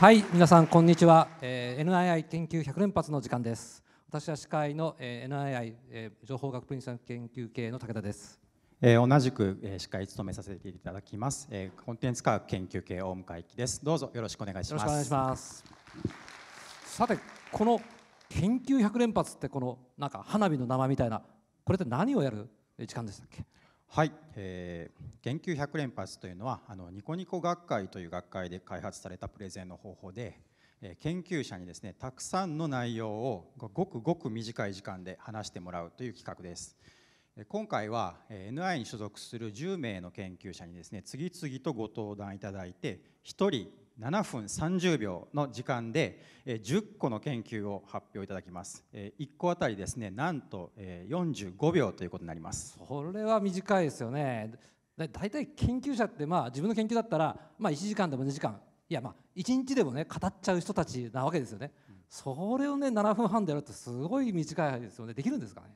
はい皆さんこんにちは、えー、NII 研究100連発の時間です私は司会の、えー、NII、えー、情報学分散研究系の武田ですえー、同じく、えー、司会務めさせていただきます、えー、コンテンツ科学研究系大向一ですどうぞよろしくお願いしますよろしくお願いしますさてこの研究100連発ってこのなんか花火の生みたいなこれって何をやる時間でしたっけはい、えー、研究100連発というのはあのニコニコ学会という学会で開発されたプレゼンの方法で、えー、研究者にですねたくさんの内容をごくごく短い時間で話してもらうという企画です。今回はえ NI に所属する10名の研究者にですね次々とご登壇いただいて1人7分30秒の時間で10個の研究を発表いただきます1個あたりですねなんと45秒ということになりますそれは短いですよねだいたい研究者ってまあ自分の研究だったらまあ1時間でも2時間いやまあ1日でもね語っちゃう人たちなわけですよね、それをね7分半でやるってすごい短いですよねできるんですかね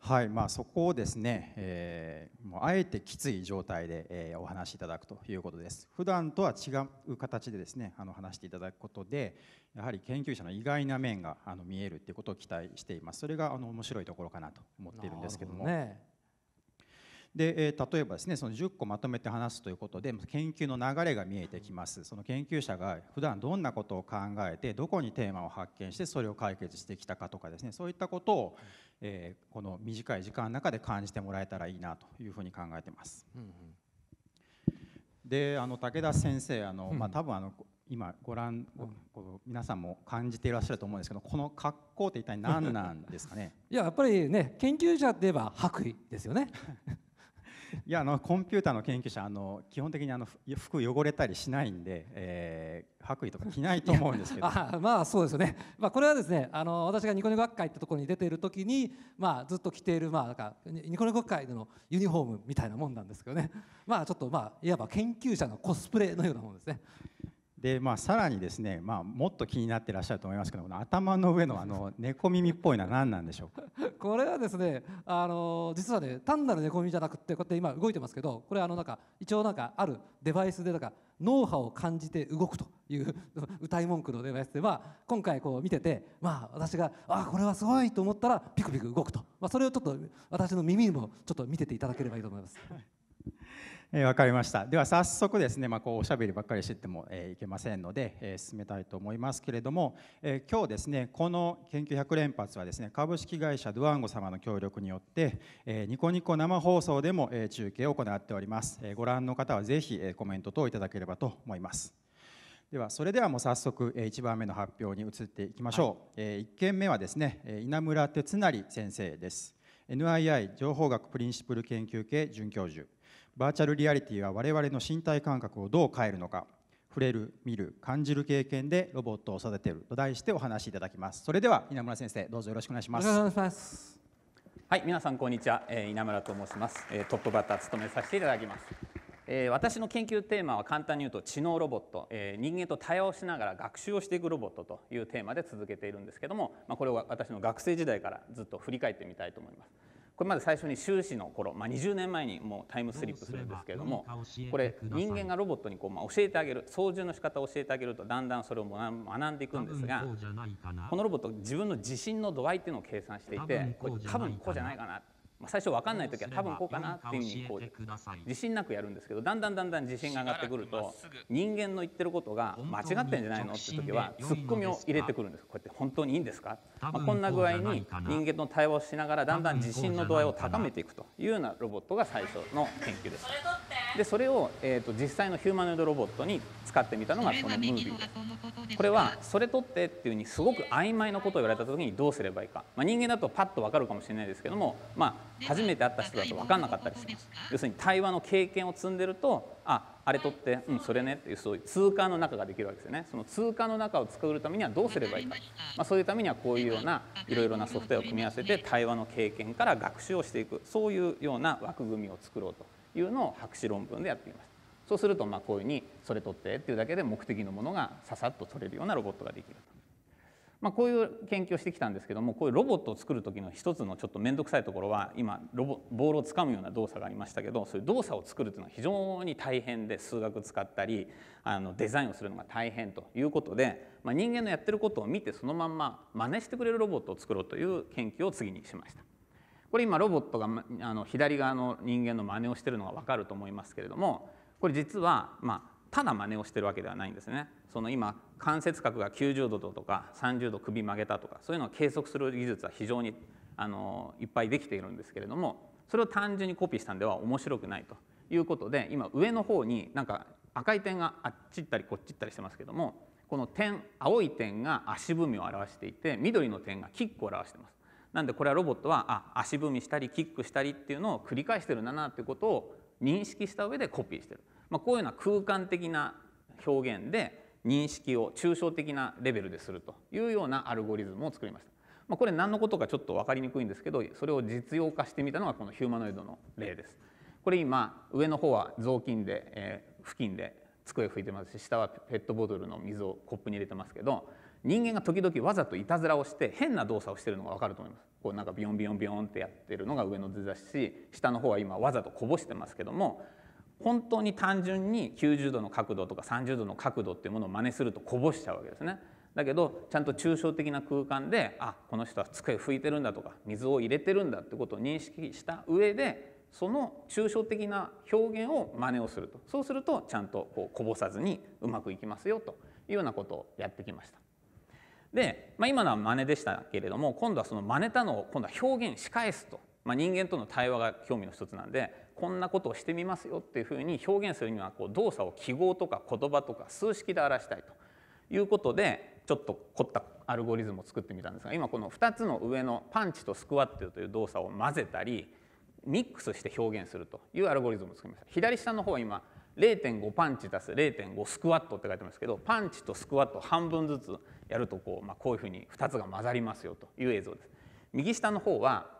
はいまあ、そこをですね、えー、もうあえてきつい状態で、えー、お話しいただくということです普段とは違う形でですねあの話していただくことでやはり研究者の意外な面があの見えるということを期待していますそれがあの面白いところかなと思っているんですけども。どね、で、え例えばですねその10個まとめて話すということで研究の流れが見えてきますその研究者が普段どんなことを考えてどこにテーマを発見してそれを解決してきたかとかですねそういったことを、えー、この短い時間の中で感じてもらえたらいいなというふうに考えてます。であの武田先生あの、まあ、多分あの今ご覧、ご皆さんも感じていらっしゃると思うんですけどこの格好って一体何なんですかね いややっぱりね研究者といえば白衣ですよね いやあのコンピューターの研究者あの基本的にあの服汚れたりしないんで、えー、白衣とか着ないと思うんですけど まあそうですね、まあ、これはですねあの私がニコニコ学会ってところに出ている時に、まあ、ずっと着ている、まあ、なんかニコニコ学会のユニフォームみたいなもんなんですけどねまあちょっとまあいわば研究者のコスプレのようなもんですね。でまあ、さらにですね、まあ、もっと気になってらっしゃると思いますけど頭の上のあの 猫耳っぽいのは何なんでしょうか これはですねあの実はね単なる猫耳じゃなくてこうやって今動いてますけどこれあのなんか一応なんかあるデバイスでなんか脳波を感じて動くという 歌い文句のデバイスで、まあ、今回こう見てて、まあ、私があこれはすごいと思ったらピクピク動くと、まあ、それをちょっと私の耳にもちょっと見てていただければいいと思います。えー、分かりましたでは早速ですね、まあ、こうおしゃべりばっかりしてても、えー、いけませんので、えー、進めたいと思いますけれども、えー、今日ですねこの研究100連発はですね株式会社ドゥアンゴ様の協力によって、えー、ニコニコ生放送でも、えー、中継を行っております、えー、ご覧の方はぜひ、えー、コメント等いただければと思いますではそれではもう早速1番目の発表に移っていきましょう、はい、1件目はですね稲村哲成先生です NII 情報学プリンシプル研究系准教授バーチャルリアリティは我々の身体感覚をどう変えるのか触れる見る感じる経験でロボットを育てると題してお話しいただきますそれでは稲村先生どうぞよろしくお願いしますはい皆さんこんにちは、えー、稲村と申します、えー、トップバッター務めさせていただきます、えー、私の研究テーマは簡単に言うと知能ロボット、え人間と対話をしながら学習をしていくロボットというテーマで続けているんですけども、まあ、これは私の学生時代からずっと振り返ってみたいと思いますこれまで最初に修士の頃、まあ、20年前にもうタイムスリップするんですけれどもこれ人間がロボットにこう、まあ、教えてあげる操縦の仕方を教えてあげるとだんだんそれを学んでいくんですがこのロボット自分の自信の度合いっていうのを計算していてこれ多分こうじゃないかなまあ、最初分かんない時は多分こうかなっていうふうにこう自信なくやるんですけどだんだんだんだん自信が上がってくると人間の言ってることが間違ってんじゃないのって時はツッコミを入れてくるんですこうやって本当にいいんですか、まあ、こんな具合に人間の対話をしながらだんだん自信の度合いを高めていくというようなロボットが最初の研究です。でそれを、えーと、実際のヒューマノイドロボットに使ってみたのがこのムービーですこれは「それとって」っていうふうにすごく曖昧なことを言われた時にどうすればいいか、まあ、人間だとパッと分かるかもしれないですけども、まあ、初めて会った人だと分かんなかったりします要するに対話の経験を積んでるとああれ取ってうんそれねっていうそういう通貨の中ができるわけですよねその通貨の中を作るためにはどうすればいいか、まあ、そういうためにはこういうようないろいろなソフトウェアを組み合わせて対話の経験から学習をしていくそういうような枠組みを作ろうというのを博士論文でやっていましたそうするとまこういうふうにそれ取ってっていうだけで目的のものがささっと取れるようなロボットができると。まあ、こういう研究をしてきたんですけどもこういうロボットを作る時の一つのちょっと面倒くさいところは今ロボボールをつかむような動作がありましたけどそういう動作を作るというのは非常に大変で数学使ったりあのデザインをするのが大変ということで、まあ、人間のやってることを見てそのまんま真似してくれるロボットを作ろうという研究を次にしました。これ今ロボットがあの左側の人間の真似をしてるのが分かると思いますけれどもこれ実はまあただ真似をしてるわけではないんですねその今関節角が90度とか30度首曲げたとかそういうのを計測する技術は非常にあのいっぱいできているんですけれどもそれを単純にコピーしたんでは面白くないということで今上の方になんか赤い点があっち行ったりこっち行ったりしてますけどもこの点青い点が足踏みを表していて緑の点がキックを表してます。なんでこれはロボットはあ足踏みしたりキックしたりっていうのを繰り返してるんだなっていうことを認識した上でコピーしてる。まあ、こういうような空間的な表現で認識を抽象的なレベルでするというようなアルゴリズムを作りました。まあ、これ何のことかちょっと分かりにくいんですけどそれを実用化してみたのがこのヒューマノイドの例です。これ今上の方は雑巾で、えー、布巾で机拭いてますし下はペットボトルの水をコップに入れてますけど人間が時々わざといたずらをして変な動作をしてるのが分かると思います。こうなんかビヨンビヨンビヨンってやってるのが上の図だし下の方は今わざとこぼしてますけども本当に単純に90度の角度とか30度の角度っていうものを真似するとこぼしちゃうわけですね。だけどちゃんと抽象的な空間であこの人は机拭いてるんだとか水を入れてるんだってことを認識した上でその抽象的な表現を真似をするとそうするとちゃんとこうこぼさずにうまくいきますよというようなことをやってきました。で、まあ、今のは真似でしたけれども今度はその真似たのを今度は表現し返すと、まあ、人間との対話が興味の一つなんでこんなことをしてみますよっていうふうに表現するにはこう動作を記号とか言葉とか数式で表したいということでちょっと凝ったアルゴリズムを作ってみたんですが今この2つの上のパンチとスクワットという動作を混ぜたりミックスして表現するというアルゴリズムを作りました。左下の方は今0.5パンチ足す0.5スクワットって書いてますけどパンチとスクワット半分ずつやるとこう,、まあ、こういうふうに2つが混ざりますよという映像です。右下の方は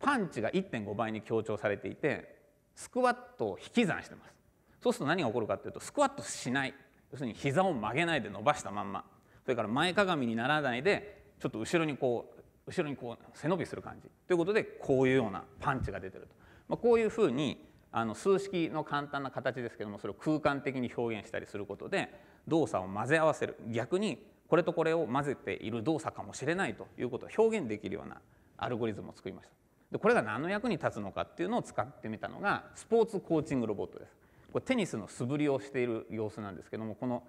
パンチが1.5倍に強調されていてスクワットを引き算してますそうすると何が起こるかっていうとスクワットしない要するに膝を曲げないで伸ばしたまんまそれから前かがみにならないでちょっと後ろにこう後ろにこう背伸びする感じということでこういうようなパンチが出てると、まあ、こういうふうにあの数式の簡単な形ですけどもそれを空間的に表現したりすることで動作を混ぜ合わせる逆にこれとこれを混ぜている動作かもしれないということを表現できるようなアルゴリズムを作りました。でこれが何の役に立つのかっていうのを使ってみたのがスポーツコーチングロボットです。これテニスの素振りをしている様子なんですけどもこの、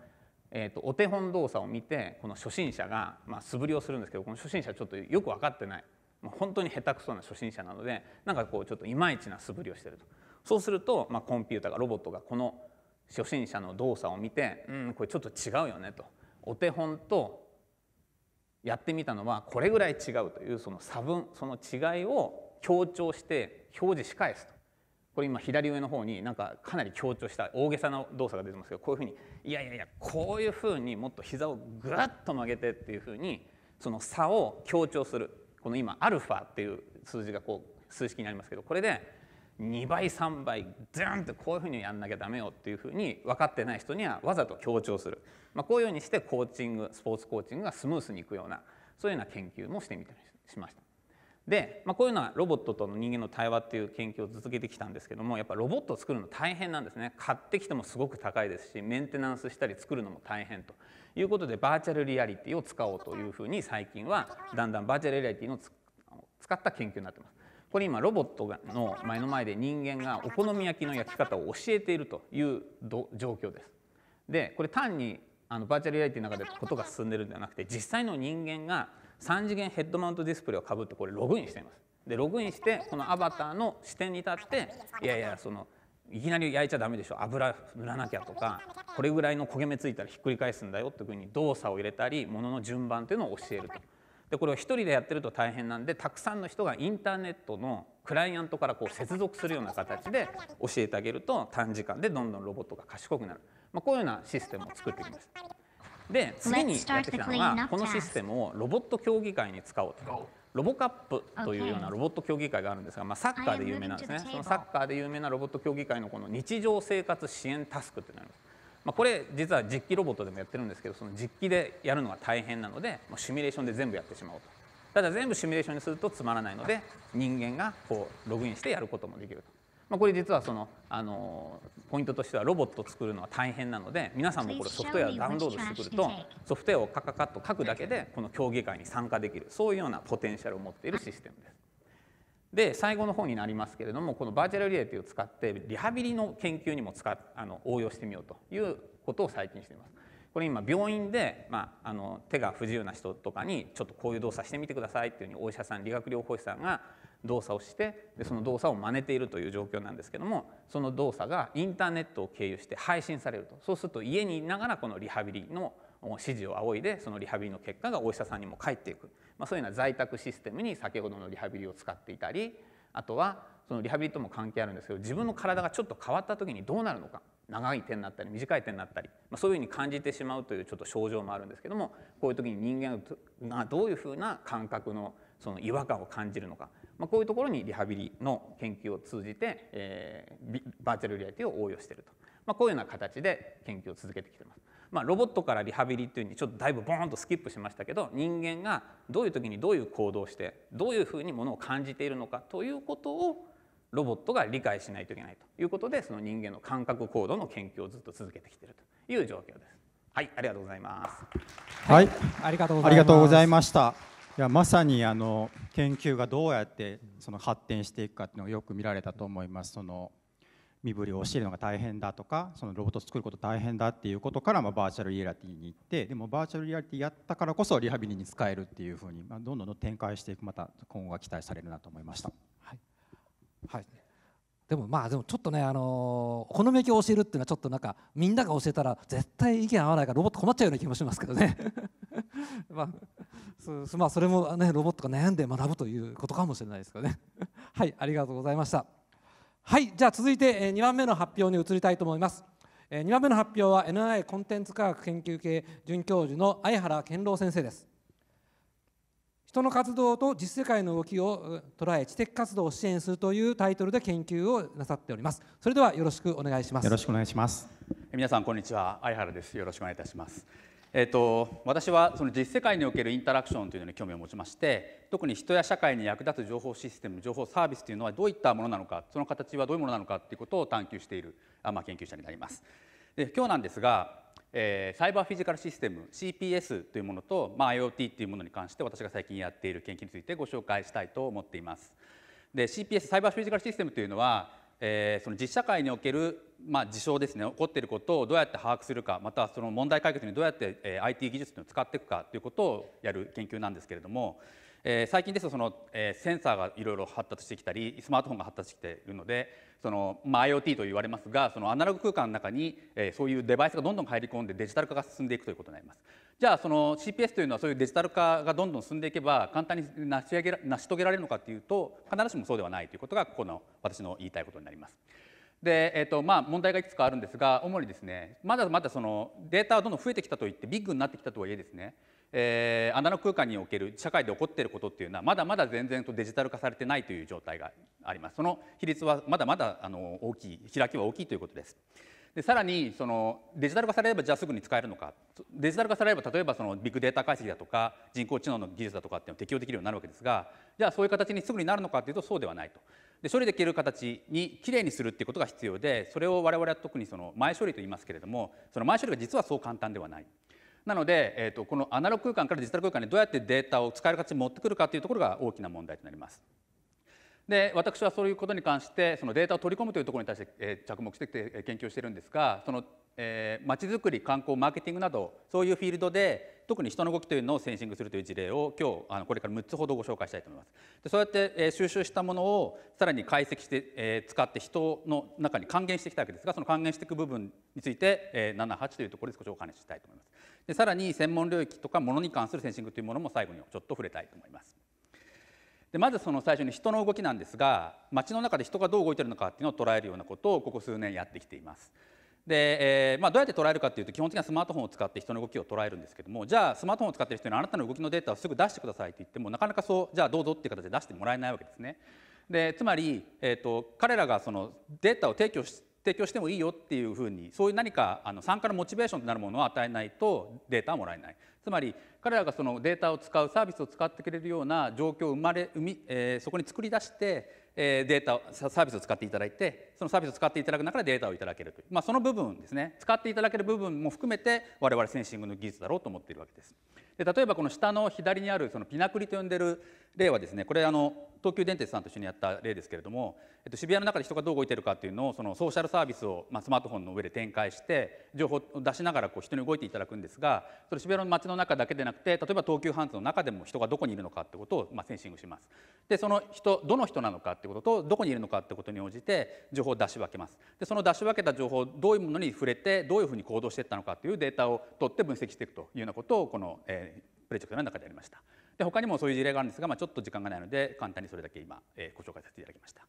えーと、お手本動作を見てこの初心者が、まあ、素振りをするんですけどこの初心者ちょっとよく分かってない、まあ、本当に下手くそな初心者なのでなんかこうちょっといまいちな素振りをしてるとそうすると、まあ、コンピューターがロボットがこの初心者の動作を見てうんこれちょっと違うよねとお手本とやってみたのはこれぐらい違うというその差分その違いを強調して表示し返すとこれ今左上の方になんかかなり強調した大げさな動作が出てますけどこういうふうにいやいやいやこういうふうにもっと膝をぐっと曲げてっていうふうにその差を強調するこの今アルファっていう数字がこう数式になりますけどこれで2倍3倍ズンってこういうふうにやんなきゃダメよっていうふうに分かってない人にはわざと強調する、まあ、こういうようにしてコーチングスポーツコーチングがスムースにいくようなそういうような研究もしてみたりしました。で、まあ、こういうのはロボットとの人間の対話っていう研究を続けてきたんですけどもやっぱロボットを作るの大変なんですね買ってきてもすごく高いですしメンテナンスしたり作るのも大変ということでバーチャルリアリティを使おうというふうに最近はだんだんバーチャルリアリティの使った研究になってます。これ今ロボットの前の前で人間がお好み焼きの焼き方を教えているという状況です。でこれ単にあのバーチャルリアリティの中でことが進んでるんではなくて実際の人間が3次元ヘッドマウントディスプレイをかぶってこれログインしています。でログインしてこのアバターの視点に立っていやいやそのいきなり焼いちゃダメでしょ油塗らなきゃとかこれぐらいの焦げ目ついたらひっくり返すんだよというふうに動作を入れたりものの順番というのを教えると。でこれを1人でやってると大変なんでたくさんの人がインターネットのクライアントからこう接続するような形で教えてあげると短時間でどんどんロボットが賢くなる、まあ、こういうようなシステムを作ってきました。で次にやってきたのがこのシステムをロボット競技会に使おうとロボカップというようなロボット競技会があるんですが、まあ、サッカーで有名なんですねそのサッカーで有名なロボット競技会のこの日常生活支援タスクってなります、まあ、これ実は実機ロボットでもやってるんですけどその実機でやるのが大変なのでもうシミュレーションで全部やってしまおうとただ全部シミュレーションにするとつまらないので人間がこうログインしてやることもできるとまあ、これ実はそのあのポイントとしてはロボットを作るのは大変なので皆さんもこれソフトウェアをダウンロードしてくるとソフトウェアをカカカッと書くだけでこの競技会に参加できるそういうようなポテンシャルを持っているシステムです。で最後の方になりますけれどもこのバーチャルリエリティを使ってリハビリの研究にも使あの応用してみようということを最近しています。これ今病院で、まあ、あの手が不自由な人とかにちょっとこういう動作してみてくださいっていうふうにお医者さん理学療法士さんが動作をしてでその動作を真似ているという状況なんですけどもその動作がインターネットを経由して配信されるとそうすると家にいながらこのリハビリの指示を仰いでそのリハビリの結果がお医者さんにも返っていく、まあ、そういうような在宅システムに先ほどのリハビリを使っていたりあとはそのリハビリとも関係あるんですけど自分の体がちょっと変わった時にどうなるのか長い手になったり短い手になったり、まあ、そういうふうに感じてしまうというちょっと症状もあるんですけどもこういう時に人間がどういうふうな感覚のその違和感を感じるのかまあ、こういうところにリハビリの研究を通じて、えー、バーチャルリアリティを応用していると、まあ、こういうような形で研究を続けてきてます。まあ、ロボットからリハビリっていうふうにちょっとだいぶボーンとスキップしましたけど人間がどういう時にどういう行動をしてどういうふうにものを感じているのかということをロボットが理解しないといけないということでその人間の感覚行動の研究をずっと続けてきているという状況です。はい、ありがとうございます。はい、はい、ありがとうございました。いやまさにあの研究がどうやってその発展していくかっていうのがよく見られたと思います。その身振りを教えるのが大変だとかそのロボットを作ること大変だっていうことから、まあ、バーチャルリアリティに行ってでもバーチャルリアリティやったからこそリハビリに使えるっていうふうに、まあ、どんどん展開していくまた今後が期待されるなと思いました。はい、はいでもまあでもちょっとねあのお好み焼きを教えるっていうのはちょっとなんかみんなが教えたら絶対意見合わないからロボット困っちゃうような気もしますけどねまあそまあ、それも、ね、ロボットが悩んで学ぶということかもしれないですけどね はいありがとうございましたはいじゃあ続いて2番目の発表に移りたいと思います2番目の発表は NI コンテンツ科学研究系准教授の相原健郎先生です人の活動と実世界の動きを捉え知的活動を支援するというタイトルで研究をなさっておりますそれではよろしくお願いしますよろしくお願いします皆さんこんにちは相原ですよろしくお願いいたしますえーと、私はその実世界におけるインタラクションというのに興味を持ちまして特に人や社会に役立つ情報システム情報サービスというのはどういったものなのかその形はどういうものなのかということを探求している、まあ、研究者になります。で今日なんですが、えー、サイバーフィジカルシステム CPS というものと、まあ、IoT というものに関して私が最近やっている研究についてご紹介したいと思っています。で CPS サイバーフィジカルシステムというのは、えー、その実社会におけるまあ、事象ですね起こっていることをどうやって把握するかまたその問題解決にどうやって、え IT 技術を使っていくかということをやる研究なんですけれども、え最近ですとその、えセンサーがいろいろ発達してきたりスマートフォンが発達してきているのでその、まあ、IoT と言われますがそのアナログ空間の中に、えそういうデバイスがどんどん入り込んでデジタル化が進んでいくということになります。じゃあその CPS というのはそういうデジタル化がどんどん進んでいけば簡単に成し遂げられるのかというと必ずしもそうではないということがここの私の言いたいことになります。で、えーとまあ、問題がいくつかあるんですが主にですねまだまだそのデータはどんどん増えてきたといってビッグになってきたとはいえですね、えー、アナ空間における社会で起こっていることっていうのはまだまだ全然とデジタル化されてないという状態がありますその比率はまだまだあの大きい開きは大きいということです。でさらにそのデジタル化されればじゃあすぐに使えるのかデジタル化されれば例えばそのビッグデータ解析だとか人工知能の技術だとかっていうのを適用できるようになるわけですがじゃあそういう形にすぐになるのかっていうとそうではないとで処理できる形にきれいにするっていうことが必要でそれを我々は特にその前処理と言いますけれどもその前処理が実はそう簡単ではない。なので、えーと、このアナログ空間からデジタル空間にどうやってデータを使える形に持ってくるかというところが大きな問題となります。で私はそういうことに関してそのデータを取り込むというところに対して、え着目してきて研究しているんですがその、えー、街づくり観光マーケティングなどそういうフィールドで特に人の動きというのをセンシングするという事例を今日あのこれから6つほどご紹介したいと思います。でそうやって、えー、収集したものをさらに解析して、えー、使って人の中に還元してきたわけですがその還元していく部分について、えー、78というところで少しお話ししたいと思います。でさらに専門領域とかものに関するセンシングというものも最後にちょっと触れたいと思います。でまずその最初に人の動きなんですが街の中で人がどう動いてるのかっていうのを捉えるようなことをここ数年やってきています。で、えー、まあ、どうやって捉えるかっていうと基本的にはスマートフォンを使って人の動きを捉えるんですけどもじゃあスマートフォンを使ってる人にあなたの動きのデータをすぐ出してくださいって言ってもなかなかそうじゃあどうぞっていう形で出してもらえないわけですね。でつまり、えーと、と彼らがそのデータを提供し提供してもいいよっていうふうにそういう何かあの参加のモチベーションとなるものを与えないとデータはもらえないつまり彼らがそのデータを使うサービスを使ってくれるような状況を生まれ生み、えー、そこに作り出して、えー、データサービスを使っていただいてそのサービスを使っていただく中でデータをいただけるという、まあ、その部分ですね使っていただける部分も含めて我々センシングの技術だろうと思っているわけです。で例えばこの下の左にあるそのピナクリと呼んでる例はですねこれあの東急電鉄さんと一緒にやった例ですけれども、えっと、渋谷の中で人がどう動いてるかっていうのをそのソーシャルサービスを、まあ、スマートフォンの上で展開して情報を出しながらこう人に動いていただくんですがそれ渋谷の街の中だけでなくて例えば東急ハンズの中でも人がどこにいるのかってことを、まあ、センシングします。でその人どの人なのかってこととどこにいるのかってことに応じて情報を出し分けますでその出し分けた情報どういうものに触れてどういうふうに行動していったのかというデータを取って分析していくというようなことをこの、えー、プロジェクトの中でやりましたで他にもそういう事例があるんですが、まあ、ちょっと時間がないので簡単にそれだけ今、えー、ご紹介させていただきました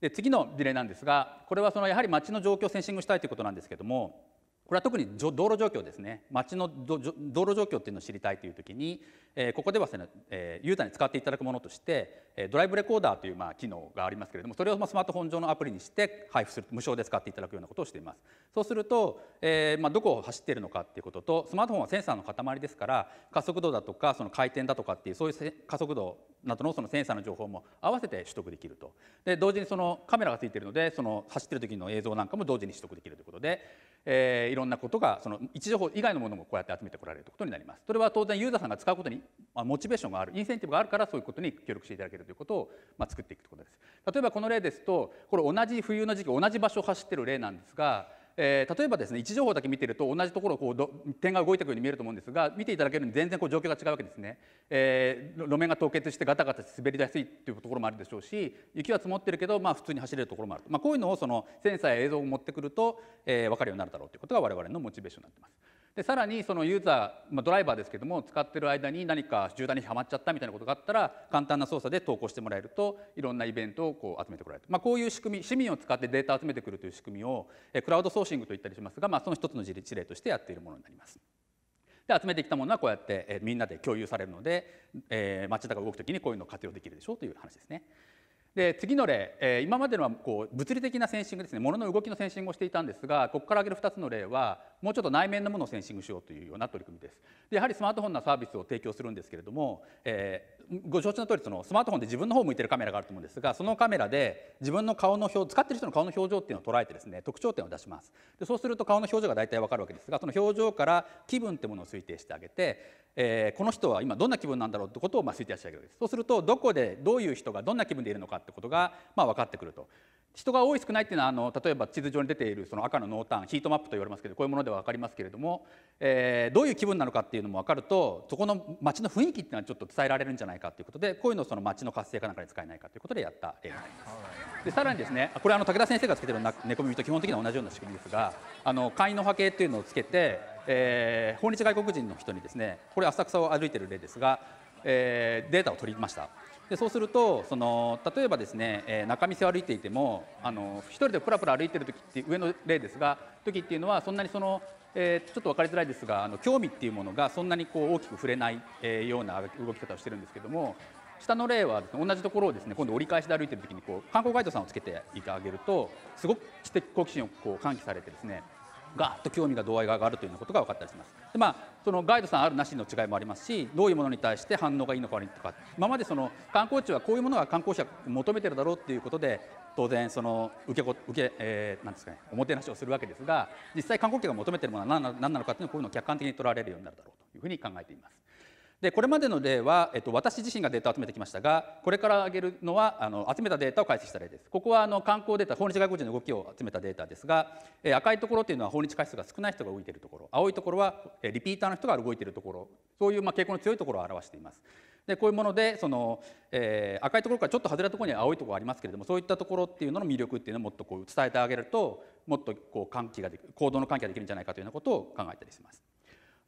で次の事例なんですがこれはそのやはり町の状況をセンシングしたいということなんですけどもこれは特に道路状況ですね町の道路状況っていうのを知りたいという時に、えここではですね、えー、ユーザーに使っていただくものとして、えドライブレコーダーというまあ機能がありますけれどもそれをまあスマートフォン上のアプリにして配布する無償で使っていただくようなことをしていますそうすると、えー、まあどこを走っているのかっていうこととスマートフォンはセンサーの塊ですから加速度だとかその回転だとかっていうそういう加速度などのそのセンサーの情報も合わせて取得できるとで同時にそのカメラがついているのでその走っている時の映像なんかも同時に取得できるということでえー、いろんなことがその位置情報以外のものもこうやって集めてこられるということになります。それは当然ユーザーさんが使うことに、まあ、モチベーションがあるインセンティブがあるからそういうことに協力していただけるということを、まあ、作っていくということです。例えばこの例ですとこれ同じ冬の時期同じ場所を走ってる例なんですがえー、例えばですね位置情報だけ見てると同じところこうど点が動いていくように見えると思うんですが見ていただけるように全然こう状況が違うわけですね、えー、路面が凍結してガタガタ滑りやすいというところもあるでしょうし雪は積もってるけど、まあ、普通に走れるところもある、まあ、こういうのをそのセンサーや映像を持ってくると、えー、分かるようになるだろうということが我々のモチベーションになってます。でさらにそのユーザー、まあ、ドライバーですけども使ってる間に何か渋滞にはまっちゃったみたいなことがあったら簡単な操作で投稿してもらえるといろんなイベントをこう集めてこられる、まあ、こういう仕組み市民を使ってデータを集めてくるという仕組みをクラウドソーシングと言ったりしますが、まあ、その一つの事例としてやっているものになります。で集めてきたものはこうやって、えみんなで共有されるので、えー、街中が動く時にこういうのを活用できるでしょうという話ですね。で次の例、えー、今までのはこう物理的なセンシングですね物の動きのセンシングをしていたんですがここから挙げる2つの例はもうちょっと内面のものをセンシングしようというような取り組みですでやはりスマートフォンのサービスを提供するんですけれども、えー、ご承知の通りそのスマートフォンで自分の方を向いてるカメラがあると思うんですがそのカメラで自分の顔の表使ってる人の顔の表情っていうのを捉えてですね特徴点を出しますでそうすると顔の表情が大体わかるわけですがその表情から気分ってものを推定してあげて、えー、この人は今どんな気分なんだろうってことをま推定してあげるわけですそうするとどこでどういう人がどんな気分でいるのかってことがま分かってくると人が多い少ないっていうのはあの例えば地図上に出ているその赤の濃淡ヒートマップと言われますけどこういうものでは分かりますけれども、えー、どういう気分なのかっていうのも分かるとそこの街の雰囲気っていうのはちょっと伝えられるんじゃないかということでこういうのをその街の活性化なんかに使えないかということでやった例にあります。でさらにですねこれあの武田先生がつけてる猫耳と基本的には同じような仕組みですがあの簡易の波形っていうのをつけて、えー、訪日外国人の人にですねこれ浅草を歩いてる例ですが、えー、データを取りました。でそうするとその例えばですね、えー、見世を歩いていてもあの一人でプラプラ歩いてる時って上の例ですが時っていうのはそんなにその、えー、ちょっと分かりづらいですがあの興味っていうものがそんなにこう大きく触れない、えー、ような動き方をしてるんですけども下の例は、ね、同じところをですね今度折り返しで歩いてる時にこう観光ガイドさんをつけてあげるとすごく知的好奇心をこう喚起されてですねガッと興味が度合いが上がるというようなことが分かったりしますで、まあ、そのガイドさんあるなしの違いもありますしどういうものに対して反応がいいのか悪いのか今までその観光地はこういうものが観光者求めてるだろうっていうことで当然その受け受け、えー、なんですかねおもてなしをするわけですが実際観光客が求めてるものは何なのかっていうのはこういうのを客観的に取られるようになるだろうというふうに考えています。でこれまでの例は、えっと、私自身がデータを集めてきましたがこれから挙げるのはあの集めたデータを解析した例ですここはあの観光データ訪日外国人の動きを集めたデータですが、えー、赤いところというのは訪日回数が少ない人が動いているところ青いところは、えー、リピーターの人が動いているところそういう、まあ、傾向の強いところを表しています。でこういうものでその、えー、赤いところからちょっと外れたところに青いところありますけれどもそういったところっていうのの魅力っていうのをもっとこう伝えてあげるともっとこう換気ができる行動の喚起ができるんじゃないかというようなことを考えたりします。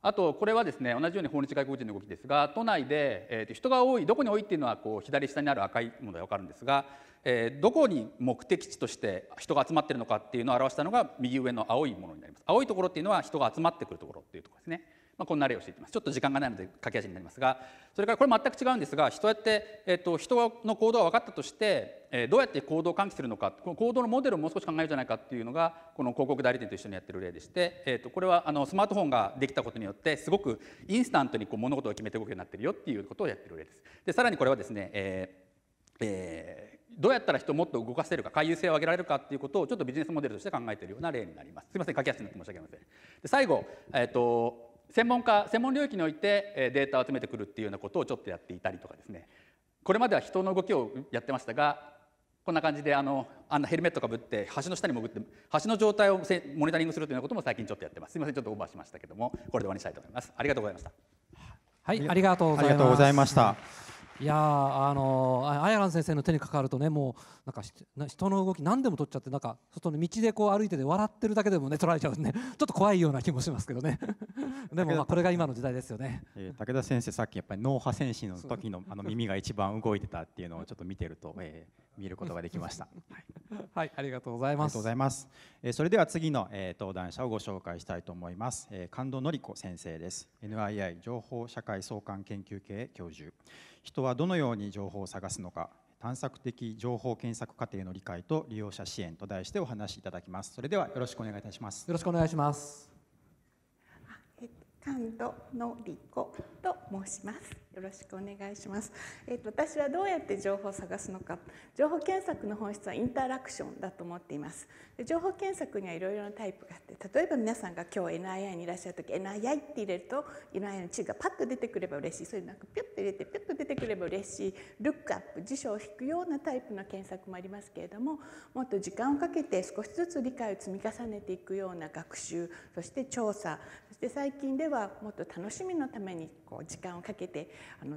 あとこれはですね同じように訪日外国人の動きですが都内で、えー、人が多いどこに多いっていうのはこう左下にある赤いもので分かるんですが、えー、どこに目的地として人が集まってるのかっていうのを表したのが右上の青いものになります青いところっていうのは人が集まってくるところっていうところですね。まあ、こんな例をしていきますちょっと時間がないので駆け足になりますがそれからこれ全く違うんですが人やって、えー、と人の行動が分かったとして、えー、どうやって行動を喚起するのかこの行動のモデルをもう少し考えるじゃないかっていうのがこの広告代理店と一緒にやってる例でして、えー、とこれはあのスマートフォンができたことによってすごくインスタントにこう物事を決めて動くようになってるよっていうことをやってる例です。でさらにこれはですね、えーえー、どうやったら人をもっと動かせるか回遊性を上げられるかっていうことをちょっとビジネスモデルとして考えているような例になりますすみません駆け足になって申し訳ありませんで最後、えーと専門家専門領域においてデータを集めてくるっていうようなことをちょっとやっていたりとかですねこれまでは人の動きをやってましたがこんな感じであのあんなヘルメットかぶって橋の下に潜って橋の状態をモニタリングするというようなことも最近ちょっとやってますすみませんちょっとオーバーしましたけどもこれで終わりにしたいと思いますありがとうございましたはいありがとうございましたいやあのアヤラン先生の手にかかるとねもうなんか人の動き何でも取っちゃってなんか外の道でこう歩いてて笑ってるだけでもね取られちゃうね、ちょっと怖いような気もしますけどね でもまあこれが今の時代ですよね、え武田先生さっきやっぱり脳波戦士の時のあの耳が一番動いてたっていうのをちょっと見てると、えー、見ることができました はい、ありがとうございますありがとうございます、えー、それでは次の、えー、登壇者をご紹介したいと思います、えー、神戸典子先生です NII 情報社会相関研究系教授人はどのように情報を探すのか探索的情報検索過程の理解と利用者支援と題してお話しいただきますそれではよろしくお願いいたしますよろしくお願いします神戸のりこと申します。よろしくお願いします。えっ、ー、と私はどうやって情報を探すのか、情報検索の本質はインタラクションだと思っています。で情報検索にはいろいろなタイプがあって、例えば皆さんが今日 NII にいらっしゃるとき、NII って入れると NII の地がパッと出てくれば嬉しい。それなんかピュッと入れてピュッと出てくれば嬉しい。ルックアップ辞書を引くようなタイプの検索もありますけれども、もっと時間をかけて少しずつ理解を積み重ねていくような学習、そして調査、して最近ではもっと楽しみのためにこう時間をかけてあの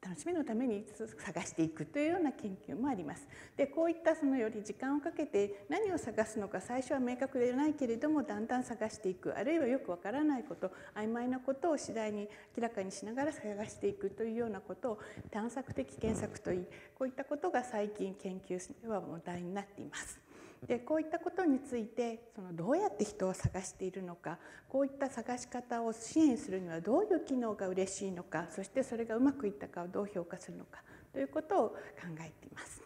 楽しみのために探していくというような研究もあります。でこういったそのより時間をかけて何を探すのか最初は明確でないけれどもだんだん探していくあるいはよくわからないこと曖昧なことを次第に明らかにしながら探していくというようなことを探索的検索といいこういったことが最近研究では話題になっています。でこういったことについてそのどうやって人を探しているのかこういった探し方を支援するにはどういう機能が嬉しいのかそしてそれがうまくいったかをどう評価するのかということを考えています。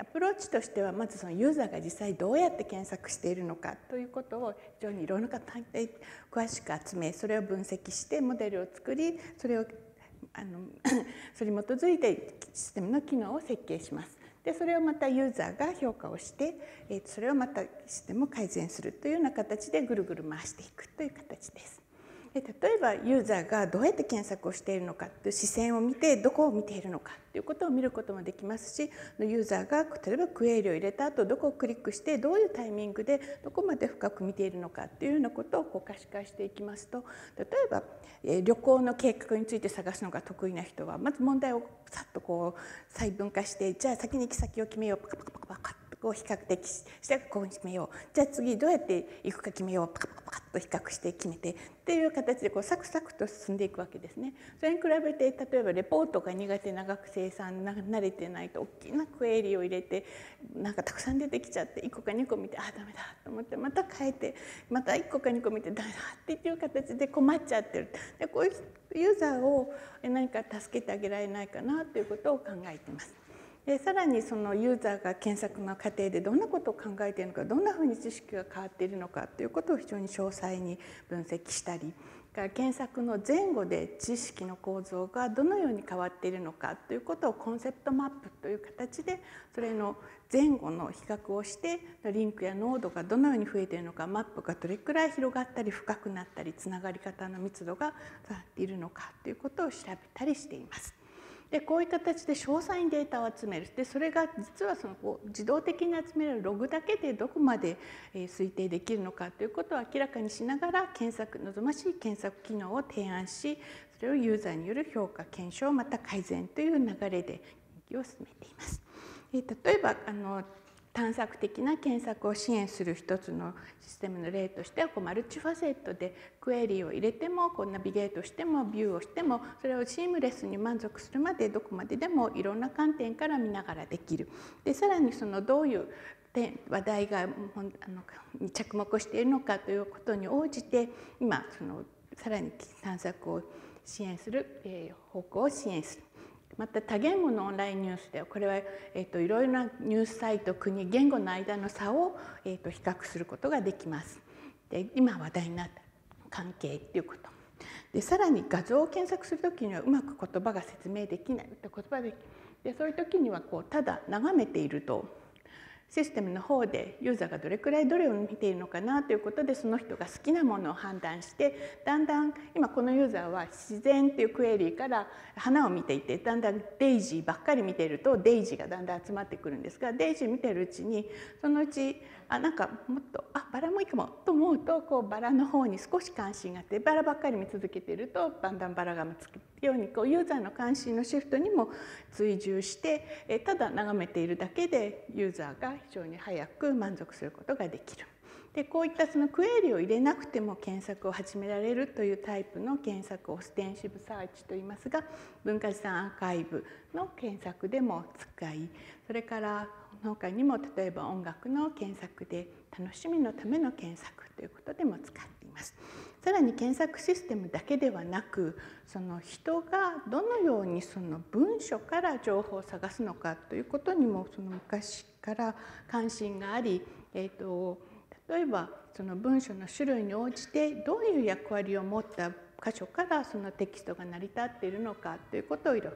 アプローチとしてはまずそのユーザーが実際どうやって検索しているのかということを非常にいろんな方に詳しく集めそれを分析してモデルを作りそれをあの それに基づいてシステムの機能を設計します。でそれをまたユーザーが評価をして、えそれをまたシステムを改善するというような形でぐるぐる回していくという形です。で例えばユーザーがどうやって検索をしているのかっていう視線を見てどこを見ているのかっていうことを見ることもできますしユーザーが例えばクエリを入れた後どこをクリックしてどういうタイミングでどこまで深く見ているのかっていうようなことをこう可視化していきますと例えば、え旅行の計画について探すのが得意な人はまず問題をさっとこう細分化してじゃあ先に行き先を決めようパカパカパカパカを比較的してここに決めようじゃあ次どうやっていくか決めようパカパカパカッと比較して決めてっていう形でこうサクサクと進んでいくわけですね。それに比べて例えばレポートが苦手な学生さん慣れてないと大きなクエリを入れてなんかたくさん出てきちゃって1個か2個見てあダメだと思ってまた変えてまた1個か2個見てダメだっていう形で困っちゃってる。でこういうユーザーを何か助けてあげられないかなということを考えてます。でさらにそのユーザーが検索の過程でどんなことを考えているのかどんなふうに知識が変わっているのかということを非常に詳細に分析したりから検索の前後で知識の構造がどのように変わっているのかということをコンセプトマップという形でそれの前後の比較をしてリンクや濃度がどのように増えているのかマップがどれくらい広がったり深くなったりつながり方の密度が変わっているのかということを調べたりしています。でこういう形で詳細にデータを集めるでそれが実はそのこう自動的に集めるログだけでどこまで推定できるのかということを明らかにしながら検索望ましい検索機能を提案しそれをユーザーによる評価検証また改善という流れで研究を進めています。例えばあの探索的な検索を支援する一つのシステムの例としてはこうマルチファセットでクエリを入れてもこうナビゲートしてもビューをしてもそれをシームレスに満足するまでどこまででもいろんな観点から見ながらできる。でさらにそのどういう話題があの着目しているのかということに応じて今そのさらに探索を支援する、え方向を支援するまた多言語のオンラインニュースではこれは、えと、いろいろなニュースサイト国言語の間の差を、えと、比較することができます。で今話題になった関係っていうこと。でさらに画像を検索する時にはうまく言葉が説明できないて言葉ででそういう時にはこうただ眺めているとシステムの方でユーザーがどれくらいどれを見ているのかなということでその人が好きなものを判断してだんだん今このユーザーは自然っていうクエリーから花を見ていてだんだんデイジーばっかり見ているとデイジーがだんだん集まってくるんですがデイジー見てるうちにそのうちあなんかもっとあバラもいいかもと思うとこうバラの方に少し関心があってバラばっかり見続けているとだんだんバラがつくようにこうユーザーの関心のシフトにも追従してただ眺めているだけでユーザーが非常に早く満足することができる。でこういったそのクエリを入れなくても検索を始められるというタイプの検索をステンシブサーチといいますが文化資産アーカイブの検索でも使いそれから他にも例えば音楽の検索で楽しみのための検索ということでも使っています。さらに検索システムだけではなくその人がどのようにその文書から情報を探すのかということにもその昔から関心があり、えーと、例えばその文書の種類に応じてどういう役割を持った箇所からそのテキストが成り立っているのかということをいろ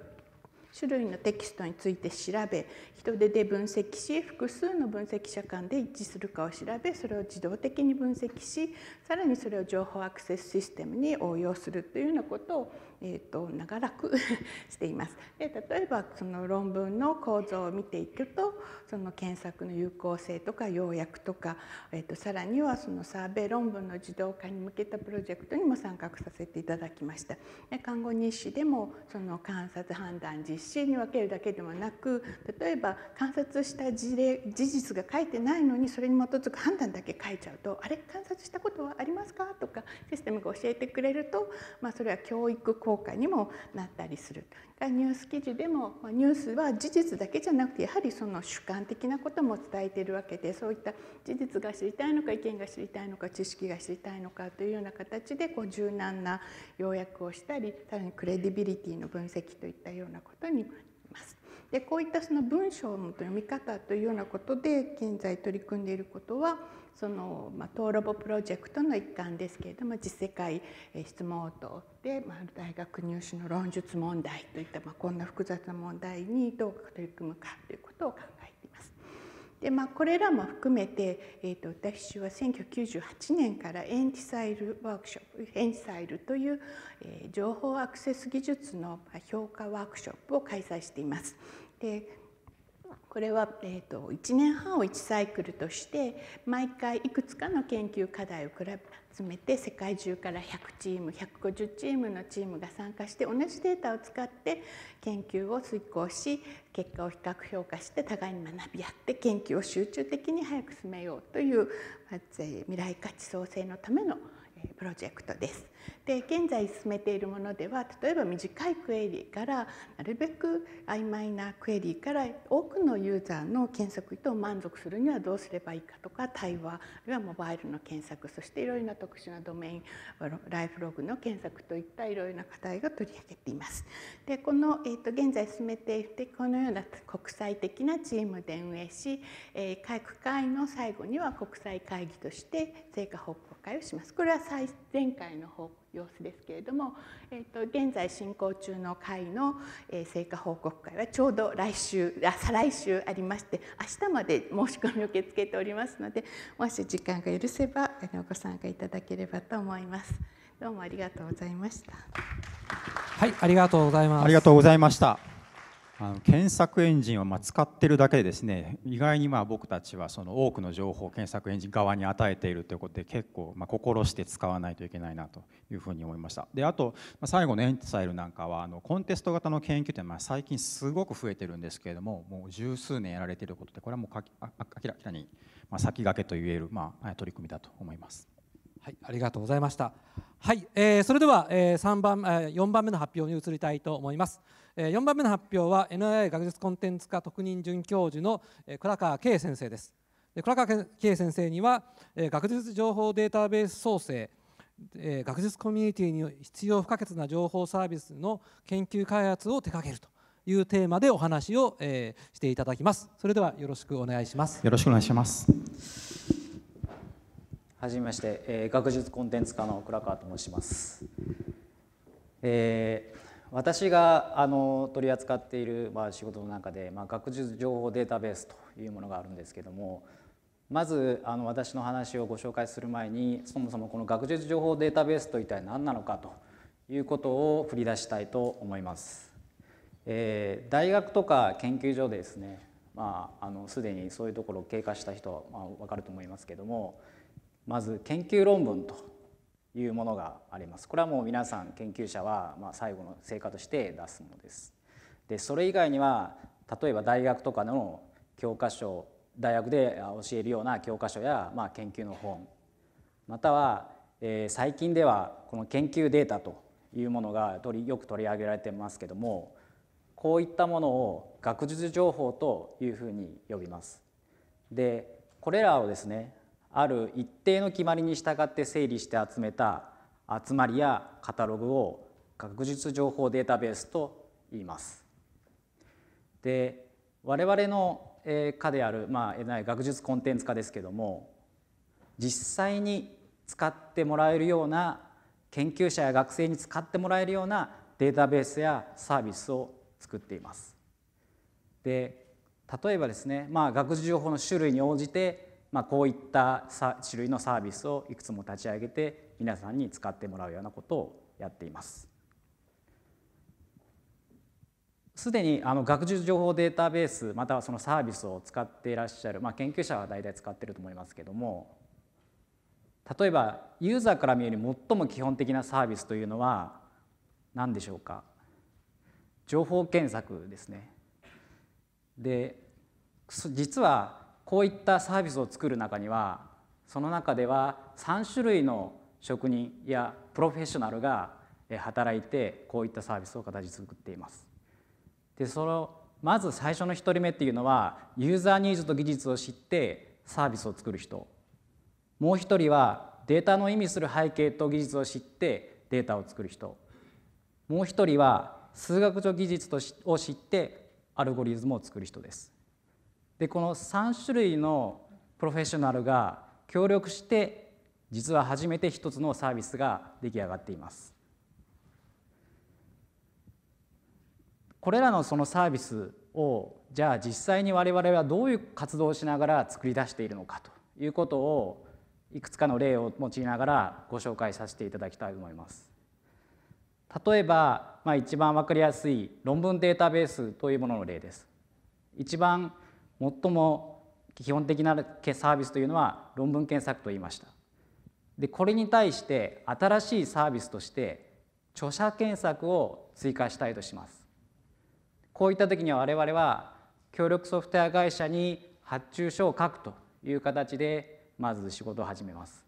種類のテキストについて調べ人手で分析し複数の分析者間で一致するかを調べそれを自動的に分析しさらにそれを情報アクセスシステムに応用するというようなことをえーと、長らく しています。で例えばその論文の構造を見ていくとその検索の有効性とか要約とか、えーと、さらにはそのサーベイ論文の自動化に向けたプロジェクトにも参画させていただきました。で看護日誌でもその観察判断実施に分けるだけではなく例えば観察した事例事実が書いてないのにそれに基づく判断だけ書いちゃうと「あれ観察したことはありますか?」とかシステムが教えてくれると、まあ、それは教育行効果にもなったりするニュース記事でもニュースは事実だけじゃなくてやはりその主観的なことも伝えているわけでそういった事実が知りたいのか意見が知りたいのか知識が知りたいのかというような形でこう柔軟な要約をしたりさらにクレディビリティの分析といったようなことになります。でこういったその文章の読み方というようなことで現在取り組んでいることはその、まあ、東ロボプロジェクトの一環ですけれども実世界質問応答で、まあ、大学入試の論述問題といった、まあ、こんな複雑な問題にどう取り組むかということを考えています。でまあ、これらも含めて、えーと、と私は1998年からエンティサイルワークショップエンティサイルという、えー、情報アクセス技術の評価ワークショップを開催しています。でこれは、えーと、1年半を1サイクルとして毎回いくつかの研究課題を比べ集めて世界中から100チーム150チームのチームが参加して同じデータを使って研究を遂行し結果を比較評価して互いに学び合って研究を集中的に早く進めようという未来価値創生のためのプロジェクトです。で現在進めているものでは例えば短いクエリからなるべく曖昧なクエリから多くのユーザーの検索意図を満足するにはどうすればいいかとか対話あるいはモバイルの検索そしていろいろな特殊なドメインライフログの検索といったいろいろな課題が取り上げています。でこの、えーと、現在進めていてこのような国際的なチームで運営し、えー、各会の最後には国際会議として成果報告会をします。これは最前回の様子ですけれども、えー、と現在進行中の会の、え成果報告会はちょうど来週あ再来週ありまして明日まで申し込みを受け付けておりますのでもし時間が許せばあのご参加いただければと思います。どうもありがとうございました。はい、ありがとうございます。ありがとうございました。あの検索エンジンはま使ってるだけでですね意外にまあ僕たちはその多くの情報を検索エンジン側に与えているということで結構ま心して使わないといけないなというふうに思いましたであと最後のエンサイルなんかはあのコンテスト型の研究ってまあ最近すごく増えてるんですけれどももう十数年やられていることでこれはもうかきあ明らかにま先駆けと言えるまあ取り組みだと思います。はい、ありがとうございました。はい、えー、それでは、えー、3番、えー、4番目の発表に移りたいと思います。4番目の発表は NII 学術コンテンツ科特任准教授の倉川圭先生です倉川圭先生には学術情報データベース創生学術コミュニティに必要不可欠な情報サービスの研究開発を手掛けるというテーマでお話を、えしていただきますそれではよろしくお願いしますよろしくお願いしますはじめまして、え学術コンテンツ科の倉川と申します、え私があの取り扱っている、まあ、仕事の中で、まあ、学術情報データベースというものがあるんですけどもまずあの私の話をご紹介する前にそもそもこの学術情報データベースと一体何なのかということを振り出したいと思います。えー、大学とか研究所でですね、まあ、あのすでにそういうところを経過した人は、まあ、分かると思いますけどもまず研究論文というものがありますこれはもう皆さん研究者はま最後の成果として出すものですでそれ以外には例えば大学とかの教科書大学で教えるような教科書やま研究の本または、え最近ではこの研究データというものが取りよく取り上げられてますけどもこういったものを学術情報というふうに呼びます。でこれらをですねある一定の決まりに従って整理して集めた集まりやカタログを学術情報データベースと言います。で我々の科である、まあ、学術コンテンツ科ですけども実際に使ってもらえるような研究者や学生に使ってもらえるようなデータベースやサービスを作っています。で例えばですね、まあ、学術情報の種類に応じてまあ、こういった種類のサービスをいくつも立ち上げて皆さんに使ってもらうようなことをやっています。すでにあの学術情報データベースまたはそのサービスを使っていらっしゃる、まあ、研究者は大体使ってると思いますけども例えばユーザーから見える最も基本的なサービスというのは何でしょうか情報検索ですねで実はこういったサービスを作る中にはその中では3種類の職人やプロフェッショナルが働いてこういったサービスを形作っています。でそのまず最初の1人目っていうのはユーザーニーズと技術を知ってサービスを作る人もう1人はデータの意味する背景と技術を知ってデータを作る人もう1人は数学上技術を知ってアルゴリズムを作る人ですでこの3種類のプロフェッショナルが協力して実は初めて一つのサービスが出来上がっていますこれらのそのサービスをじゃあ実際に我々はどういう活動をしながら作り出しているのかということをいくつかの例を用いながらご紹介させていただきたいと思います。例えば、まあ、一番分かりやすい論文データベースというものの例です。一番最も基本的なサービスというのは論文検索と言いましたでこれに対して新しいサービスとして著者検索を追加したいとしますこういった時には我々は協力ソフトウェア会社に発注書を書くという形でまず仕事を始めます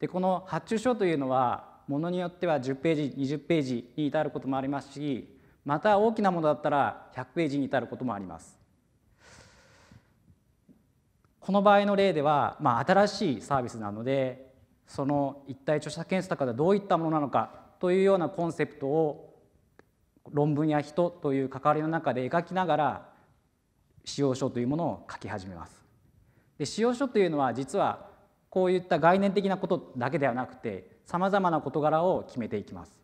でこの発注書というのはものによっては10ページ20ページに至ることもありますしまた大きなものだったら100ページに至ることもありますこの場合の例では、まあ、新しいサービスなのでその一体著者検査からどういったものなのかというようなコンセプトを論文や人という関わりの中で描きながら使用書というものを書き始めます。で使用書というのは実はこういった概念的なことだけではなくてさまざまな事柄を決めていきます。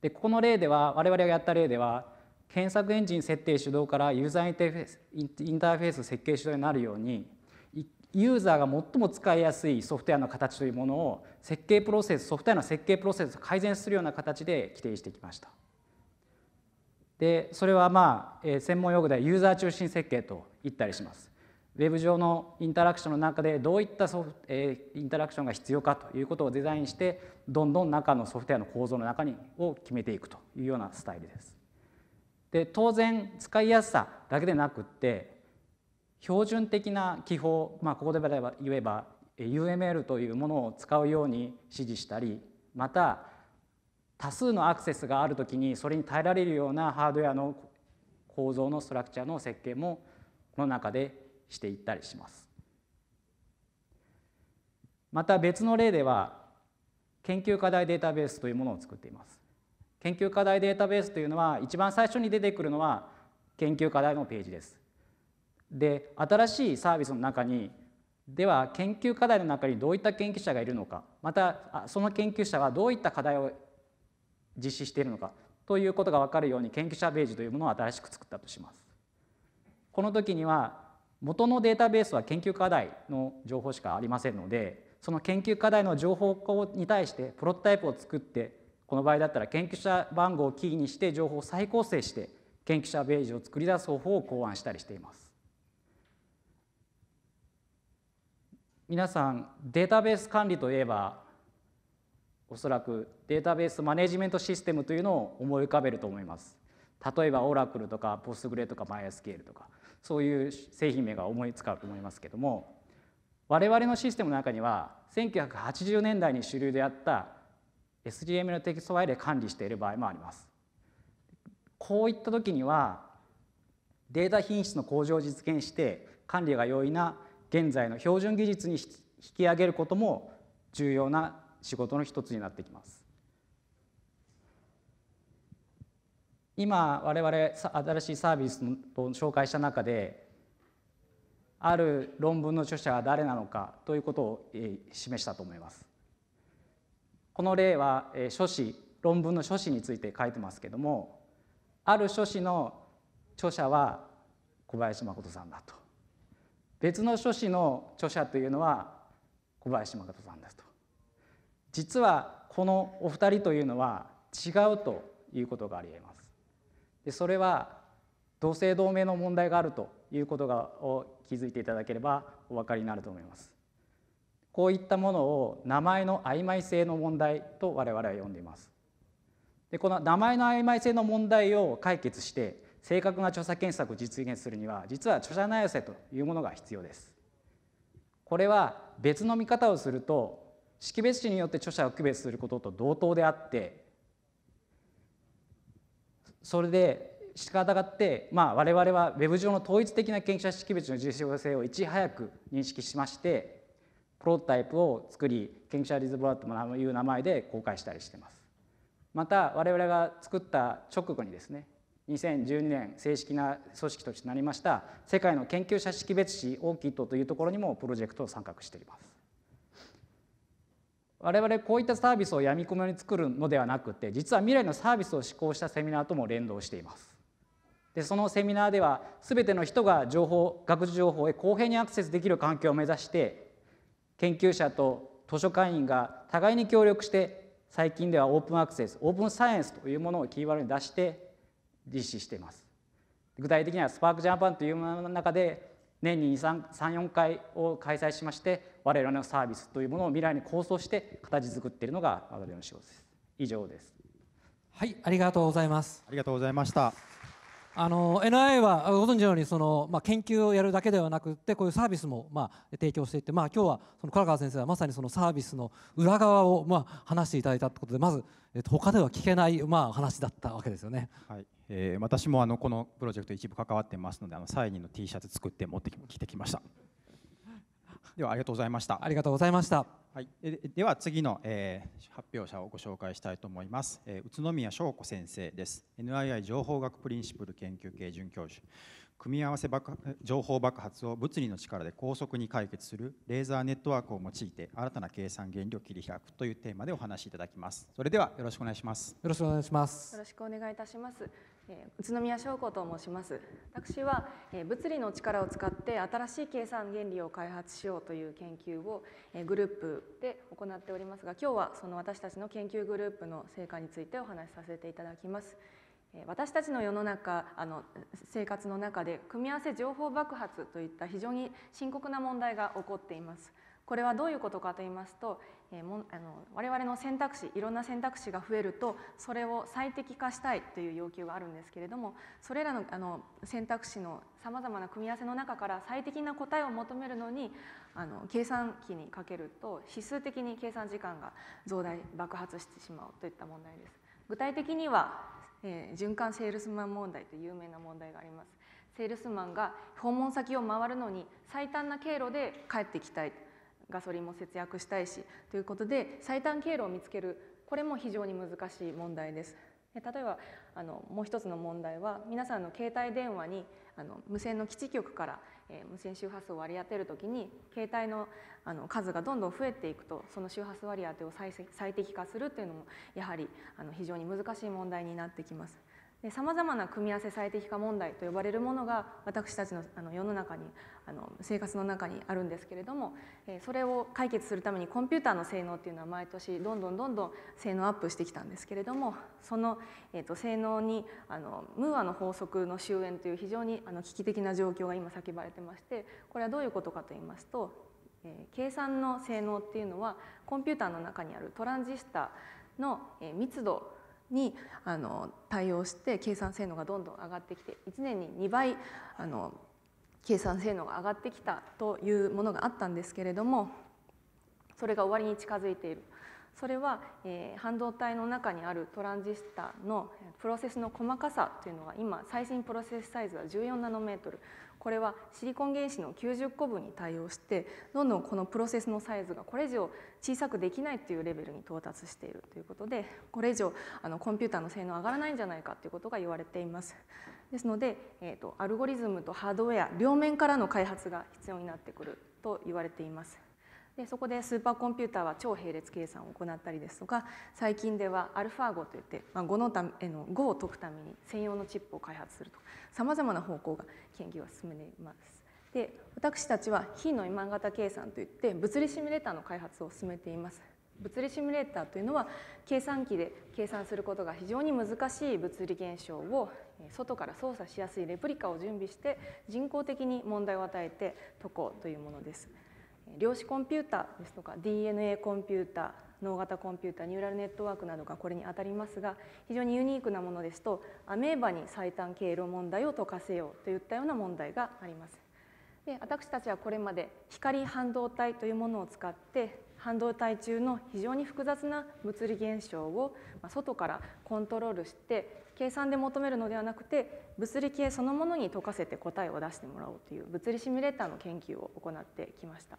でここの例では我々がやった例では検索エンジン設定主導からユーザーインターフェース設計主導になるようにユーザーが最も使いやすいソフトウェアの形というものを設計プロセスソフトウェアの設計プロセスを改善するような形で規定してきました。でそれはまあ専門用語ではユーザー中心設計と言ったりします。ウェブ上のインタラクションの中でどういったソフ、えインタラクションが必要かということをデザインしてどんどん中のソフトウェアの構造の中にを決めていくというようなスタイルです。で当然使いやすさだけでなくって標準的な記法、まあ、ここで言えば UML というものを使うように指示したりまた多数のアクセスがあるときにそれに耐えられるようなハードウェアの構造のストラクチャーの設計もこの中でしていったりします。また別の例では研究課題データベースというものを作っています。研究課題データベースというのは一番最初に出てくるのは研究課題のページです。で新しいサービスの中にでは研究課題の中にどういった研究者がいるのかまたその研究者はどういった課題を実施しているのかということが分かるように研究者ページというものを新しく作ったとします。この時には元のデータベースは研究課題の情報しかありませんのでその研究課題の情報に対してプロトタイプを作ってこの場合だったら研究者番号をキーにして情報を再構成して研究者ページを作り出す方法を考案したりしています。皆さんデータベース管理といえばおそらくデータベースマネジメントシステムというのを思い浮かべると思います。例えばオラクルとかポスグレとかマイアスケールとかそういう製品名が思いつかうと思いますけども我々のシステムの中には1980年代に主流であった SDM のテキストファイルで管理している場合もあります。こういった時にはデータ品質の向上を実現して管理が容易な現在の標準技術に引き上げることも重要な仕事の一つになってきます。今我々新しいサービスを紹介した中である論文の著者は誰なのかということを示したと思います。この例は書誌論文の書誌について書いてますけどもある書誌の著者は小林誠さんだと別の書誌の著者というのは小林誠さんですと実はこのお二人というのは違うということがありえますでそれは同姓同名の問題があるということがを気づいていただければお分かりになると思いますこういったものを名前の曖昧性の問題と我々は呼んでいますでこの名前の曖昧性の問題を解決して正確な著作検索を実現するには実は著者名寄せというものが必要です。これは別の見方をすると識別値によって著者を区別することと同等であってそれで仕方がって、まあ、我々は Web 上の統一的な検者識別の重要性をいち早く認識しましてプロトタイプを作り検者リズボラという名前で公開したりしてます。また我々が作った直後にですね2012年正式な組織としてなりました世界の研究者識別誌 OKIT というところにもプロジェクトを参画しています。我々こういったサービスをやみこみに作るのではなくて実は未来のサービスを施行したセミナーとも連動しています。でそのセミナーでは全ての人が情報学術情報へ公平にアクセスできる環境を目指して研究者と図書館員が互いに協力して最近ではオープンアクセスオープンサイエンスというものをキーワードに出して実施しています具体的にはスパークジャパンというものの中で年に34回を開催しまして我々のサービスというものを未来に構想して形作っているのが我々の仕事です以上ですはいありがとうございますありがとうございましたあの NIA はご存知のようにその、まあ、研究をやるだけではなくてこういうサービスも、まあ、提供していて、まあ、今日はその倉川先生はまさにそのサービスの裏側を、まあ、話していただいたということでまず、えっと、他では聞けない、まあ、話だったわけですよね。はいえー、私もあのこのプロジェクト一部関わってますのであのサイニーの T シャツ作って持ってきてきましたではありがとうございましたありがとうございました、はい、えでは次の、えー、発表者をご紹介したいと思います、えー、宇都宮翔子先生です NII 情報学プリンシプル研究系准教授組み合わせ爆情報爆発を物理の力で高速に解決するレーザーネットワークを用いて新たな計算原理を切り開くというテーマでお話しいただきますそれではよろしくお願いしますよろしくお願いしますよろしくお願いいたします宇都宮翔子と申します私は物理の力を使って新しい計算原理を開発しようという研究をグループで行っておりますが今日はその私たちの研究グループの成果についてお話しさせていただきます。私たちの世の中あの生活の中で組み合わせ情報爆発といった非常に深刻な問題が起こっています。これはどういうことかと言いますとえー、もあの我々の選択肢いろんな選択肢が増えるとそれを最適化したいという要求があるんですけれどもそれらのあの選択肢のさまざまな組み合わせの中から最適な答えを求めるのにあの計算機にかけると指数的に計算時間が増大爆発してしまうといった問題です。具体的には、え循環セールスマン問題という有名な問題があります。セールスマンが訪問先を回るのに最短な経路で帰ってきたいガソリンも節約したいしということで最短経路を見つけるこれも非常に難しい問題です。例えばあのもう一つの問題は皆さんの携帯電話にあの無線の基地局から、えー、無線周波数を割り当てるときに携帯のあの数がどんどん増えていくとその周波数割り当てを最適化するっていうのもやはりあの非常に難しい問題になってきます。さまざまな組み合わせ最適化問題と呼ばれるものが私たちのあの世の中にあの生活の中にあるんですけれども、えそれを解決するためにコンピューターの性能っていうのは毎年どんどんどんどん性能アップしてきたんですけれどもその、えーと、性能にあのムーアの法則の終焉という非常にあの危機的な状況が今叫ばれてましてこれはどういうことかと言いますと、え計算の性能っていうのはコンピューターの中にあるトランジスタの密度にあの対応して計算性能がどんどん上がってきて1年に2倍あの計算性能が上がってきたというものがあったんですけれどもそれが終わりに近づいているそれは、え半導体の中にあるトランジスタのプロセスの細かさというのが今最新プロセスサイズは14ナノメートルこれはシリコン原子の90個分に対応してどんどんこのプロセスのサイズがこれ以上小さくできないというレベルに到達しているということでこれ以上あのコンピューターの性能上がらないんじゃないかということが言われています。ですので、えーとアルゴリズムとハードウェア両面からの開発が必要になってくると言われています。でそこでスーパーコンピューターは超並列計算を行ったりですとか最近ではアルファ5といって、まあ、5, のための5を解くために専用のチップを開発するとさまざまな方向が研究が進めています。で私たちは非の今型計算といって物理シミュレーターの開発を進めています。物理シミュレーターというのは計算機で計算することが非常に難しい物理現象を外から操作しやすいレプリカを準備して人工的に問題を与えて解こうというものです。量子コンピューターですとか DNA コンピューター脳型コンピューターニューラルネットワークなどがこれにあたりますが非常にユニークなものですとアメーバに最短経路問題を解かせようといったような問題があります。で私たちはこれまで光半導体というものを使って半導体中の非常に複雑な物理現象を外からコントロールして計算で求めるのではなくて物理系そのものに解かせて答えを出してもらおうという物理シミュレーターの研究を行ってきました。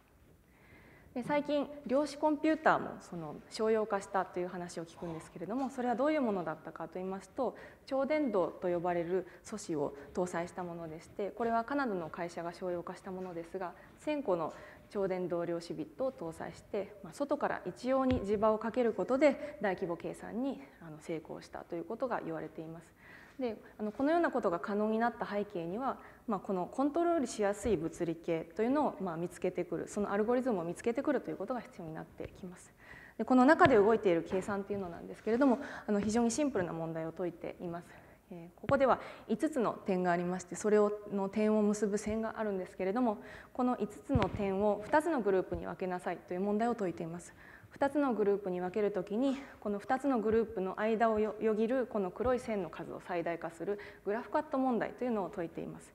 で最近量子コンピューターもその商用化したという話を聞くんですけれどもそれはどういうものだったかといいますと超電導と呼ばれる素子を搭載したものでしてこれはカナダの会社が商用化したものですが1000個の超電導量子ビットを搭載して、まあ、外から一様に磁場をかけることで大規模計算に成功したということが言われています。であのこのようなことが可能になった背景にはまあ、このコントロールしやすい物理系というのをまあ見つけてくるそのアルゴリズムを見つけてくるということが必要になってきます。でこの中で動いている計算というのなんですけれどもあの非常にシンプルな問題を解いています。えここでは5つの点がありましてそれをの点を結ぶ線があるんですけれどもこの5つの点を2つのグループに分けなさいという問題を解いています。2つのグループに分けるときにこの2つのグループの間をよぎるこの黒い線の数を最大化するグラフカット問題というのを解いています。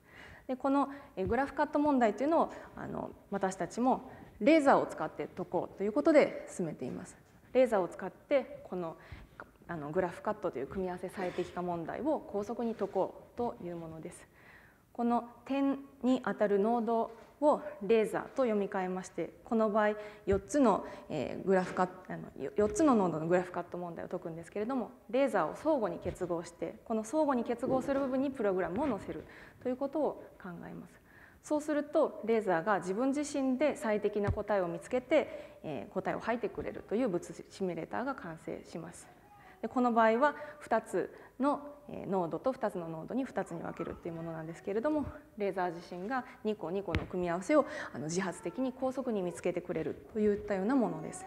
でこのグラフカット問題というのをあの私たちもレーザーを使って解こうということで進めています。レーザーを使ってこのあのグラフカットという組み合わせ最適化問題を高速に解こうというものです。この点にあたる濃度をレーザーと読み替えましてこの場合4つのグラフカあの4つの濃度のグラフカット問題を解くんですけれどもレーザーを相互に結合してこの相互に結合する部分にプログラムを載せるということを考えます。そうするとレーザーが自分自身で最適な答えを見つけて、え答えを吐いてくれるという物シミュレーターが完成します。でこの場合は2つの濃度と2つの濃度に2つに分けるっていうものなんですけれどもレーザー自身が2個2個の組み合わせをあの自発的に高速に見つけてくれるといったようなものです。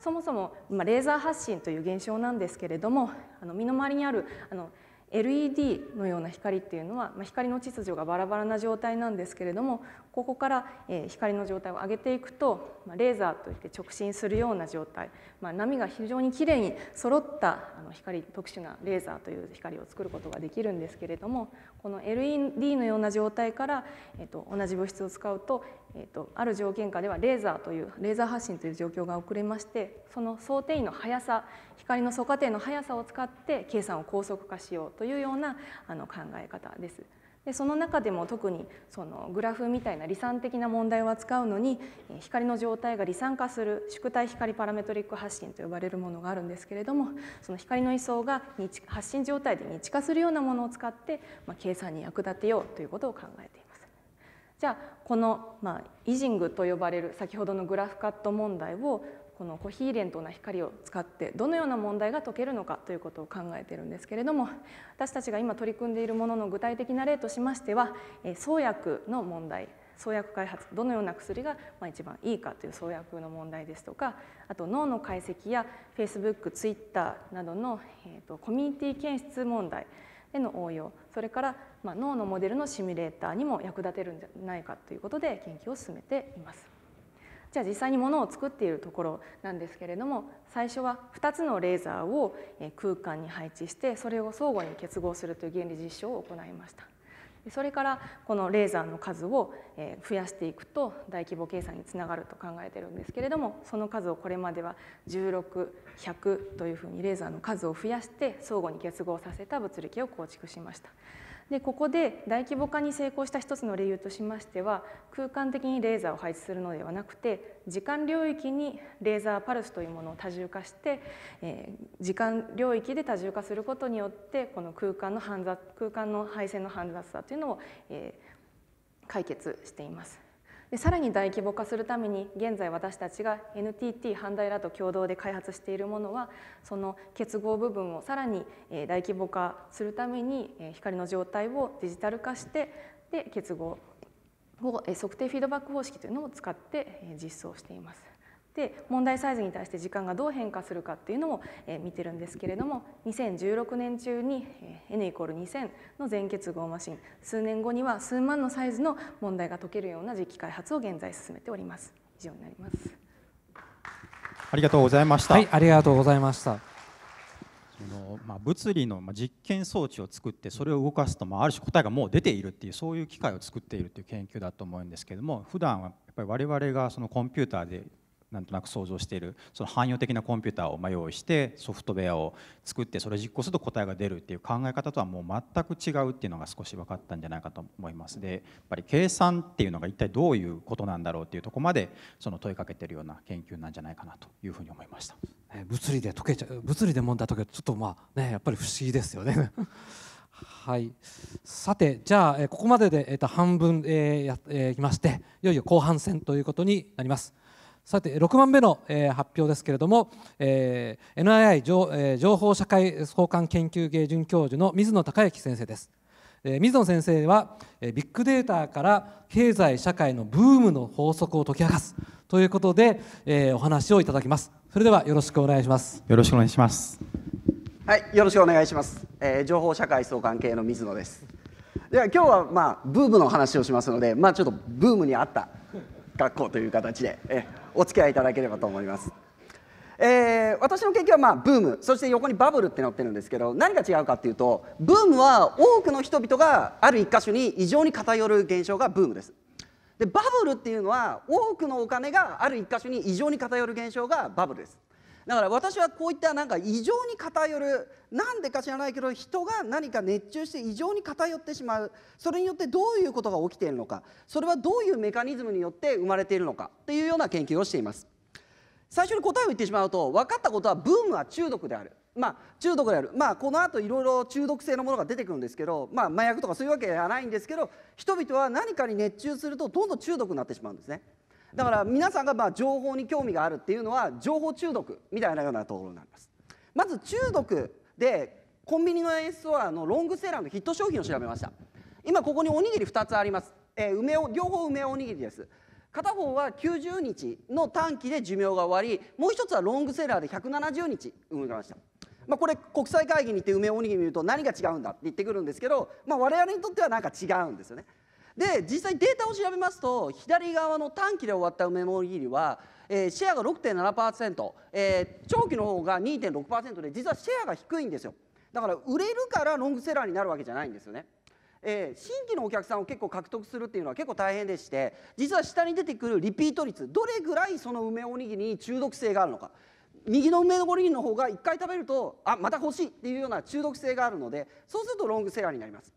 そもそも今レーザー発信という現象なんですけれどもあの身の回りにあるあの LED のような光っていうのは、ま光の秩序がバラバラな状態なんですけれどもここから光の状態を上げていくとレーザーといって直進するような状態、まあ、波が非常にきれいに揃った光特殊なレーザーという光を作ることができるんですけれどもこの LED のような状態から、えっと、同じ物質を使うと、えっと、ある条件下ではレーザーというレーザー発信という状況が遅れましてその想定位の速さ光の素過程の速さを使って計算を高速化しようというようなあの考え方です。でその中でも特にそのグラフみたいな理算的な問題を扱うのに光の状態が離散化する宿体光パラメトリック発信と呼ばれるものがあるんですけれどもその光の位相が発信状態で日化するようなものを使って、まあ、計算に役立てようということを考えています。じゃあこの、まあ、イジングと呼ばれる先ほどのグラフカット問題をこのコヒーレントな光を使ってどのような問題が解けるのかということを考えているんですけれども私たちが今取り組んでいるものの具体的な例としましては創薬の問題創薬開発どのような薬が一番いいかという創薬の問題ですとかあと脳の解析や Facebook、Twitter などの、えとコミュニティ検出問題への応用それから、ま脳のモデルのシミュレーターにも役立てるんじゃないかということで研究を進めています。じゃあ実際にものを作っているところなんですけれども最初は2つのレーザーを空間に配置してそれを相互に結合するという原理実証を行いました。それからこのレーザーの数を増やしていくと大規模計算につながると考えてるんですけれどもその数をこれまでは16100というふうにレーザーの数を増やして相互に結合させた物理系を構築しました。でここで大規模化に成功した一つの理由としましては空間的にレーザーを配置するのではなくて時間領域にレーザーパルスというものを多重化して、えー、時間領域で多重化することによってこの空間の煩雑空間の配線の煩雑さというのを、えー、解決しています。でさらに大規模化するために現在私たちが NTT 半大らと共同で開発しているものはその結合部分をさらに大規模化するために光の状態をデジタル化してで結合を測定フィードバック方式というのを使って実装しています。で問題サイズに対して時間がどう変化するかっていうのを見てるんですけれども2016年中に N=2000 の全結合マシン数年後には数万のサイズの問題が解けるような実機開発を現在進めております。以上になりますありがとうございました、はい、ありがとうございましたそのまあ、物理の実験装置を作ってそれを動かすと、まあ、ある種答えがもう出ているっていうそういう機械を作っているという研究だと思うんですけども普段はやっぱり我々がそのコンピューターでなんとなく想像しているその汎用的なコンピューターを用意してソフトウェアを作ってそれを実行すると答えが出るっていう考え方とはもう全く違うっていうのが少し分かったんじゃないかと思いますでやっぱり計算っていうのが一体どういうことなんだろうっていうとこまでその問いかけてるような研究なんじゃないかなというふうに思いました物理で解けちゃう物理で問題解けちょっとまあねやっぱり不思議ですよね はい、さてじゃあここまでで、えー、と半分、えー、や、えー、きましていよいよ後半戦ということになります。さて6番目の、え発表ですけれども、え NII 情,、報社会創刊研究芸准教授の水野孝之先生です、え水野先生は、えビッグデータから経済社会のブームの法則を解き明かすということで、えお話をいただきますそれではよろしくお願いしますよろしくお願いしますはいよろしくお願いします、え情報社会相関系の水野ですでは今日はまあブームの話をしますのでまあちょっとブームにあった学校という形で、えお付き合いいただければと思います。えー、私の研究はまあブームそして横にバブルって載ってるんですけど何が違うかっていうとブームは多くの人々がある一箇所に異常に偏る現象がブームです。でバブルっていうのは多くのお金がある一箇所に異常に偏る現象がバブルです。だから私はこういったなんか異常に偏るなんでか知らないけど人が何か熱中して異常に偏ってしまうそれによってどういうことが起きているのかそれはどういうメカニズムによって生まれているのかっていうような研究をしています最初に答えを言ってしまうと分かったことはブームは中毒であるまあ、中毒である、まあ、このあといろいろ中毒性のものが出てくるんですけど、まあ、麻薬とかそういうわけではないんですけど人々は何かに熱中するとどんどん中毒になってしまうんですね。だから皆さんがまあ情報に興味があるっていうのは情報中毒みたいなようなところになりますまず中毒でコンビニの AS ストアのロングセラーのヒット商品を調べました今ここにおにぎり2つあります、えー、梅を両方梅おにぎりです片方は90日の短期で寿命が終わりもう一つはロングセラーで170日生まれました、まあ、これ国際会議に行って梅おにぎり見ると何が違うんだって言ってくるんですけど、まあ、我々にとっては何か違うんですよねで実際データを調べますと左側の短期で終わったメモリーリは、えー、シェアが6.7%、えー、長期の方が2.6%で実はシェアが低いんですよだから売れるからロングセラーになるわけじゃないんですよね。えー、新規のお客さんを結構獲得するっていうのは結構大変でして実は下に出てくるリピート率どれぐらいその梅おにぎりに中毒性があるのか右の梅おにぎりの方が1回食べるとあまた欲しいっていうような中毒性があるのでそうするとロングセラーになります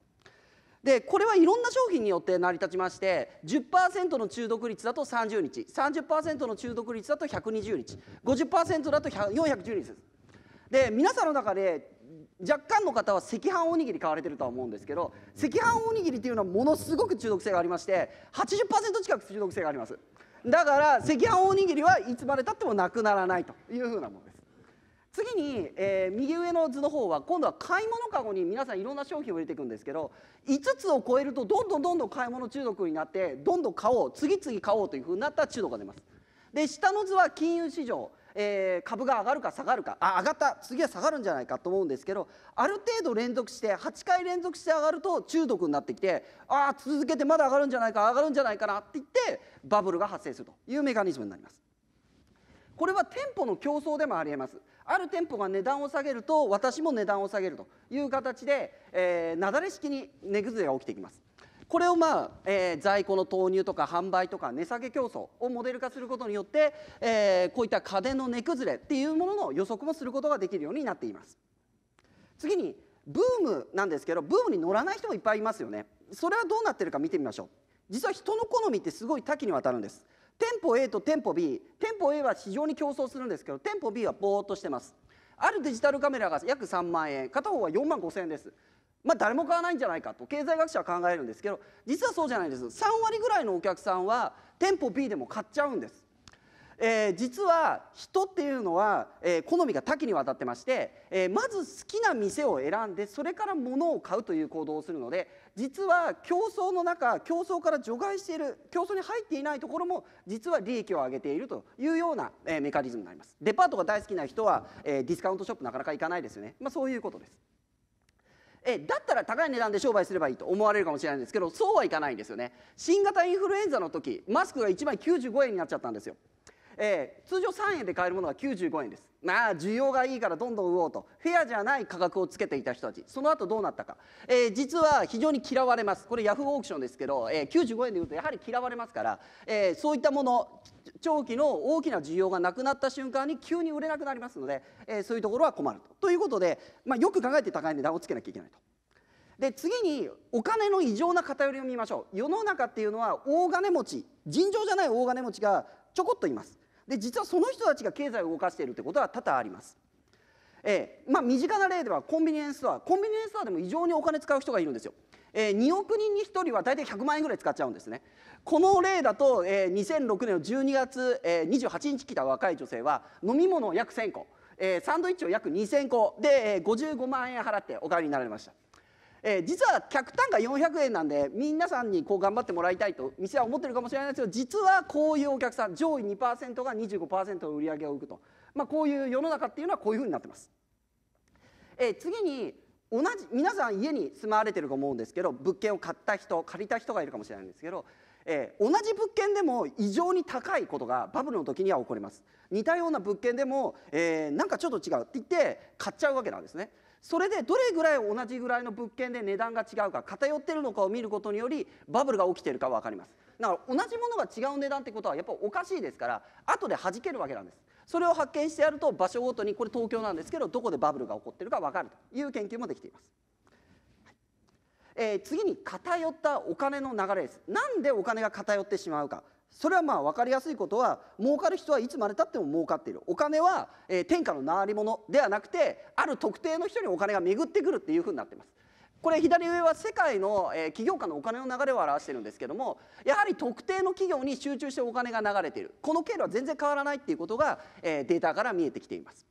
でこれはいろんな商品によって成り立ちまして10%の中毒率だと30日30%の中毒率だと120日50%だと410日ですで皆さんの中で若干の方は赤飯おにぎり買われてるとは思うんですけど赤飯おにぎりっていうのはものすごく中毒性がありまして80%近く中毒性がありますだから赤飯おにぎりはいつまでたってもなくならないというふうなものです次に、えー、右上の図の方は今度は買い物かごに皆さんいろんな商品を入れていくんですけど5つを超えるとどんどんどんどん買い物中毒になってどんどん買おう次々買おうというふうになったら中毒が出ます。で下の図は金融市場えー、株が上がるか下がるかあ上がった次は下がるんじゃないかと思うんですけどある程度連続して8回連続して上がると中毒になってきてああ続けてまだ上がるんじゃないか上がるんじゃないかなって言ってバブルが発生するというメカニズムになります。これは店舗の競争でもありえますある店舗が値段を下げると私も値段を下げるという形で、えー、雪崩式に値崩れが起きてきますこれを、まあえー、在庫の投入とか販売とか値下げ競争をモデル化することによって、えー、こういった家電の値崩れっていうものの予測もすることができるようになっています次にブームなんですけどブームに乗らない人もいっぱいいますよねそれはどうなってるか見てみましょう実は人の好みってすごい多岐にわたるんです店舗 A と店舗 B 店舗 A は非常に競争するんですけど店舗 B はぼーっとしてますあるデジタルカメラが約3万円片方は4万5千円ですまあ誰も買わないんじゃないかと経済学者は考えるんですけど実はそうじゃないです3割ぐらいのお客さんは店舗 B でも買っちゃうんです、えー、実は人っていうのは、えー、好みが多岐にわたってまして、えー、まず好きな店を選んでそれから物を買うという行動をするので実は競争の中競争から除外している競争に入っていないところも実は利益を上げているというような、えメカニズムになりますデパートが大好きな人は、えディスカウントショップなかなか行かないですよね、まあ、そういうことですえだったら高い値段で商売すればいいと思われるかもしれないんですけどそうはいかないんですよね新型インフルエンザの時マスクが1枚95円になっちゃったんですよえー、通常3円で買えるものが95円ですまあ需要がいいからどんどん売おうとフェアじゃない価格をつけていた人たちその後どうなったか、えー、実は非常に嫌われますこれヤフーオークションですけど、えー、95円で売うとやはり嫌われますから、えー、そういったもの長期の大きな需要がなくなった瞬間に急に売れなくなりますので、えー、そういうところは困ると。ということで、まあ、よく考えて高い値段をつけなきゃいけないと。で次にお金の異常な偏りを見ましょう世の中っていうのは大金持ち尋常じゃない大金持ちがちょこっといますで実はその人たちが経済を動かしているということは多々あります。えーまあ、身近な例ではコンビニエンスストアコンビニエンスストアでも異常にお金使う人がいるんですよ、えー、2億人に1人は大体100万円ぐらい使っちゃうんですねこの例だと、えー、2006年の12月、えー、28日来た若い女性は飲み物を約1000個、えー、サンドイッチを約2000個で、えー、55万円払ってお帰りになられましたえー、実は客単価400円なんで皆さんにこう頑張ってもらいたいと店は思ってるかもしれないですけど実はこういうお客さん上位2%が25%の売り上げを受くと、まあ、こういう世の中っていうのはこういうふうになってます。えー、次に同じ皆さん家に住まわれてると思うんですけど物件を買った人借りた人がいるかもしれないんですけど、えー、同じ物件でも異常に高いことがバブルの時には起こります似たような物件でも、えー、なんかちょっと違うって言って買っちゃうわけなんですね。それでどれぐらい同じぐらいの物件で値段が違うか偏ってるのかを見ることによりバブルが起きてるか分かりますだから同じものが違う値段ってことはやっぱおかしいですから後で弾けるわけなんですそれを発見してやると場所ごとにこれ東京なんですけどどこでバブルが起こってるか分かるという研究もできています、はい、えー、次に偏ったお金の流れです何でお金が偏ってしまうかそれはまあ分かりやすいことは儲かる人はいつまでたっても儲かっているお金は、えー、天下の回り物ではなくてある特定の人にお金が巡ってくるっていうふうになってます。これ左上は世界の、えー、企業家のお金の流れを表してるんですけどもやはり特定の企業に集中してお金が流れているこの経路は全然変わらないっていうことが、えー、データから見えてきています。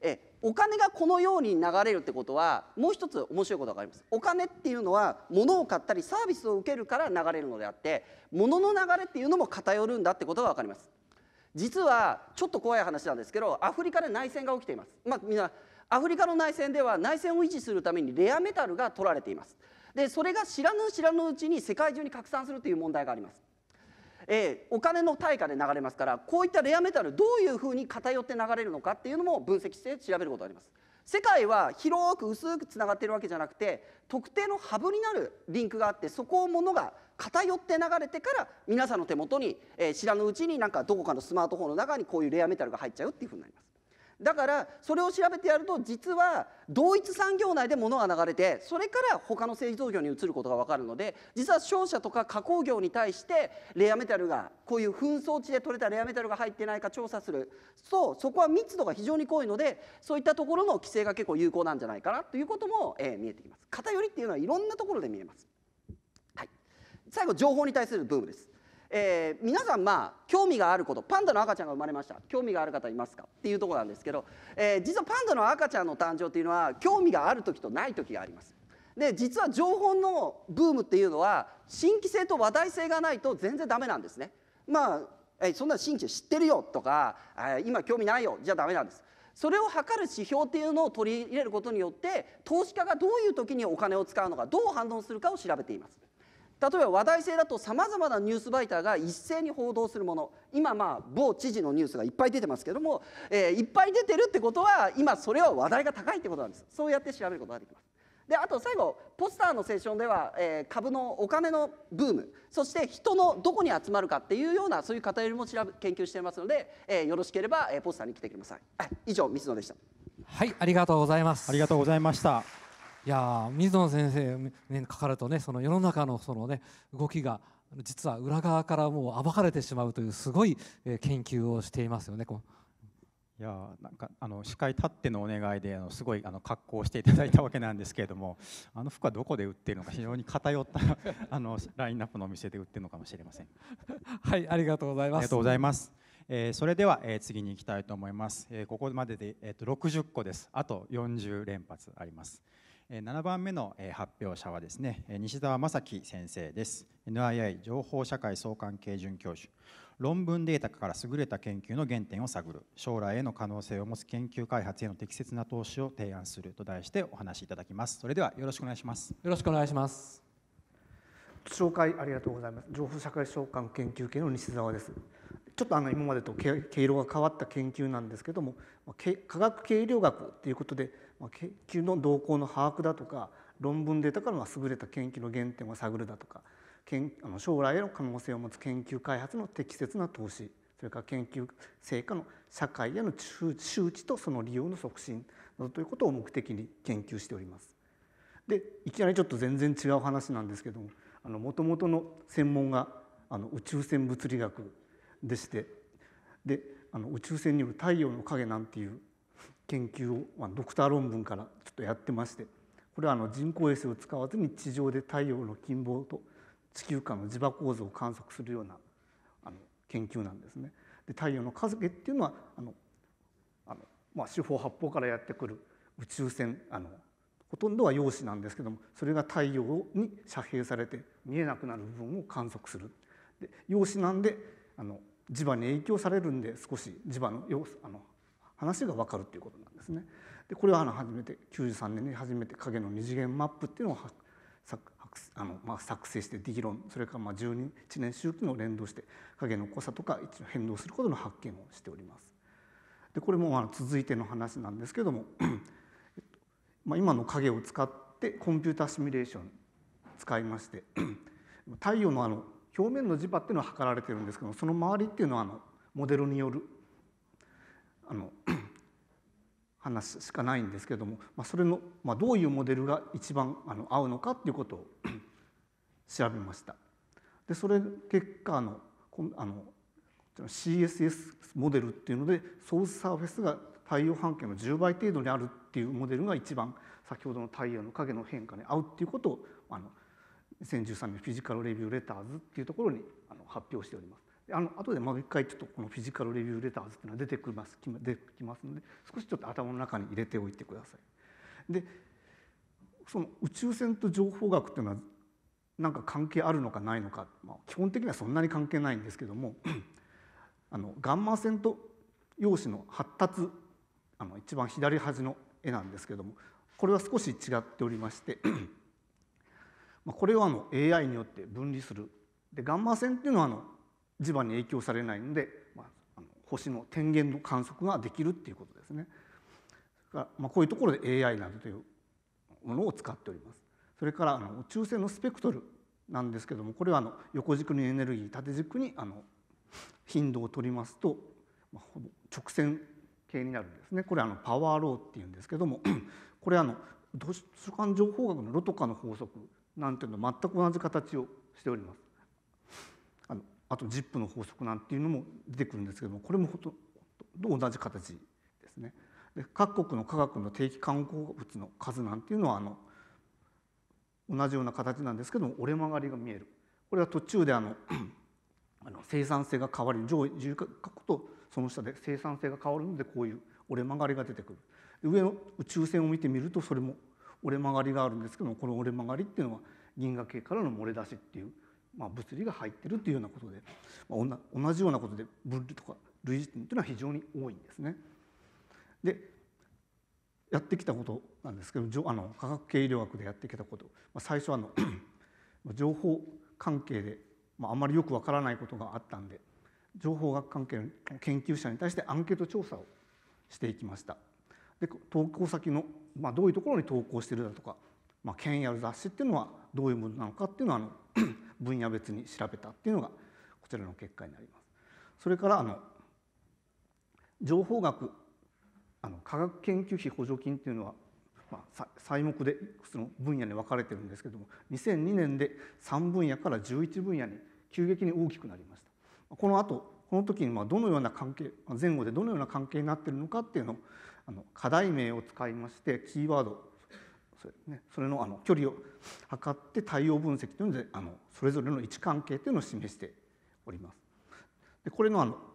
えお金がこのように流れるってことはもう一つ面白いことがありますお金っていうのは物を買ったりサービスを受けるから流れるのであって物の流れっていうのも偏るんだってことが分かります実はちょっと怖い話なんですけどアフリカで内戦が起きています、まあ、みんなアフリカの内戦では内戦を維持するためにレアメタルが取られていますでそれが知らぬ知らぬうちに世界中に拡散するという問題がありますえー、お金の対価で流れますからこういったレアメタルどういうふうに偏って流れるのかっていうのも分析して調べることがあります。世界は広く薄くつながってるわけじゃなくて特定のハブになるリンクがあってそこをものが偏って流れてから皆さんの手元に、えー、知らぬうちになんかどこかのスマートフォンの中にこういうレアメタルが入っちゃうっていうふうになります。だからそれを調べてやると実は同一産業内で物が流れてそれから他の製造業に移ることが分かるので実は商社とか加工業に対してレアメタルがこういう紛争地で取れたレアメタルが入ってないか調査するうそこは密度が非常に濃いのでそういったところの規制が結構有効なんじゃないかなということも、えー、見えてきます。偏りっていうのはいろんなところで見えます。はい、最後情報に対するブームです。えー、皆さんまあ興味があることパンダの赤ちゃんが生まれました興味がある方いますかっていうとこなんですけど、えー、実はパンダの赤ちゃんの誕生っていうのは興味がある時とない時があります。で実は情報のブームっていうのは新規性と話題性がないと全然ダメなんですね。まあえそんな新規知ってるよとか今興味ないよじゃダメなんです。それを測る指標っていうのを取り入れることによって投資家がどういう時にお金を使うのかどう反応するかを調べています。例えば話題性だとさまざまなニュースバイターが一斉に報道するもの今まあ某知事のニュースがいっぱい出てますけども、えー、いっぱい出てるってことは今それは話題が高いってことなんですそうやって調べることができますであと最後ポスターのセッションでは、えー、株のお金のブームそして人のどこに集まるかっていうようなそういう偏りも調べ研究していますので、えー、よろしければ、えー、ポスターに来てください、はい、以上水野でしたはいありがとうございますありがとうございましたいや水野先生にかかるとねその世の中のその、ね、動きが実は裏側からもう暴かれてしまうというすごい研究をしていますよね。いやなんかあの司会立ってのお願いであのすごいあの格好をしていただいたわけなんですけれどもあの服はどこで売っているのか非常に偏ったあのラインナップのお店で売っているのかもしれません はいありがとうございますありがとうございます、えー、それでは、えー、次に行きたいと思います、えー、ここまでで、えー、と60個ですあと40連発あります7番目の発表者はですね西澤正樹先生です NII 情報社会相関系准教授論文データから優れた研究の原点を探る将来への可能性を持つ研究開発への適切な投資を提案すると題してお話しいただきますそれではよろしくお願いしますよろしくお願いします紹介ありがとうございます情報社会相関研究系の西澤ですちょっとあの今までと毛色が変わった研究なんですけども科学計量学ということでまあ、研究の動向の把握だとか論文データからの優れた研究の原点を探るだとかあの将来への可能性を持つ研究開発の適切な投資それから研究成果の社会への周知とその利用の促進などということを目的に研究しております。でいきなりちょっと全然違う話なんですけどももともとの専門があの宇宙船物理学でしてであの宇宙船による太陽の影なんていう研究を、まドクター論文からちょっとやってましてこれはあの人工衛星を使わずに地上で太陽の近傍と地球間の磁場構造を観測するようなあの研究なんですね。で太陽の影っていうのはあのあの、まあ、四方八方からやってくる宇宙船あのほとんどは陽子なんですけどもそれが太陽に遮蔽されて見えなくなる部分を観測する。で陽子なんであの磁場に影響されるんで少し磁場のあの話が分かるということなんですね。でこれは初めて93年に初めて影の二次元マップっていうのをあのまあ作成して議論それからまあ12年周期の連動して影の濃さとか一応変動することの発見をしております。でこれもまあ続いての話なんですけどもまあ今の影を使ってコンピューターシミュレーション使いまして太陽のあの表面の磁場っていうのは測られてるんですけどその周りっていうのはあのモデルによるあの 話すしかないんですけれども、まあ、それの、まあ、どういうモデルが一番あの合うのかっていうことを 調べました。でそれ結果あのあの CSS モデルっていうのでソースサーフェスが太陽半径の10倍程度にあるっていうモデルが一番先ほどの太陽の影の変化に合うっていうことをあの2013年フィジカルレビューレターズっていうところにあの発表しております。あの後でもう一回ちょっとこのフィジカルレビューレターズっていうのは出てきます出てきますので少しちょっと頭の中に入れておいてください。でその宇宙船と情報学っていうのはなんか関係あるのかないのか、まあ、基本的にはそんなに関係ないんですけども あのガンマ線と陽子の発達あの一番左端の絵なんですけどもこれは少し違っておりまして これはあの AI によって分離するでガンマ線っていうのはあの磁場に影響されないんで、まあ、あの星の天元の観測ができるっていうことですね。それからまあ、こういうところで AI などというものを使っております。それからあの宇宙船のスペクトルなんですけどもこれはあの横軸にエネルギー縦軸にあの頻度を取りますと、まあ、ほぼ直線系になるんですねこれあのパワーローっていうんですけども これあの図書館情報学のロトカの法則なんていうの全く同じ形をしております。あと ZIP の法則なんていうのも出てくるんですけどもこれもほとんど同じ形ですね。で各国の科学の定期観光物の数なんていうのはあの同じような形なんですけども折れ曲がりが見えるこれは途中であの あの生産性が変わる上位10か国とその下で生産性が変わるのでこういう折れ曲がりが出てくる上の宇宙船を見てみるとそれも折れ曲がりがあるんですけどもこの折れ曲がりっていうのは銀河系からの漏れ出しっていうまあ、物理が入ってるっていうようなことで、まあ、同じようなことで分類とか類似点っていうのは非常に多いんですね。でやってきたことなんですけどあの化学医量学でやってきたこと、まあ、最初あの 情報関係で、まあ、あまりよくわからないことがあったんで情報学関係の研究者に対してアンケート調査をしていきました。で投稿先の、まあ、どういうところに投稿してるだとか、まあ、威ある雑誌っていうのはどういうものなのかっていうのはあの分野別に調べたっていうのがこちらの結果になります。それからあの情報学あの科学研究費補助金っていうのは、まあ、細目でその分野に分かれてるんですけども2002年で3分野から11分野に急激に大きくなりました。この後この時にまどのような関係前後でどのような関係になってるのかっていうのをあの課題名を使いましてキーワードそれ,、ね、それのあの距離を測って対応分析というのであのそれぞれの位置関係というのを示しております。でこれのあの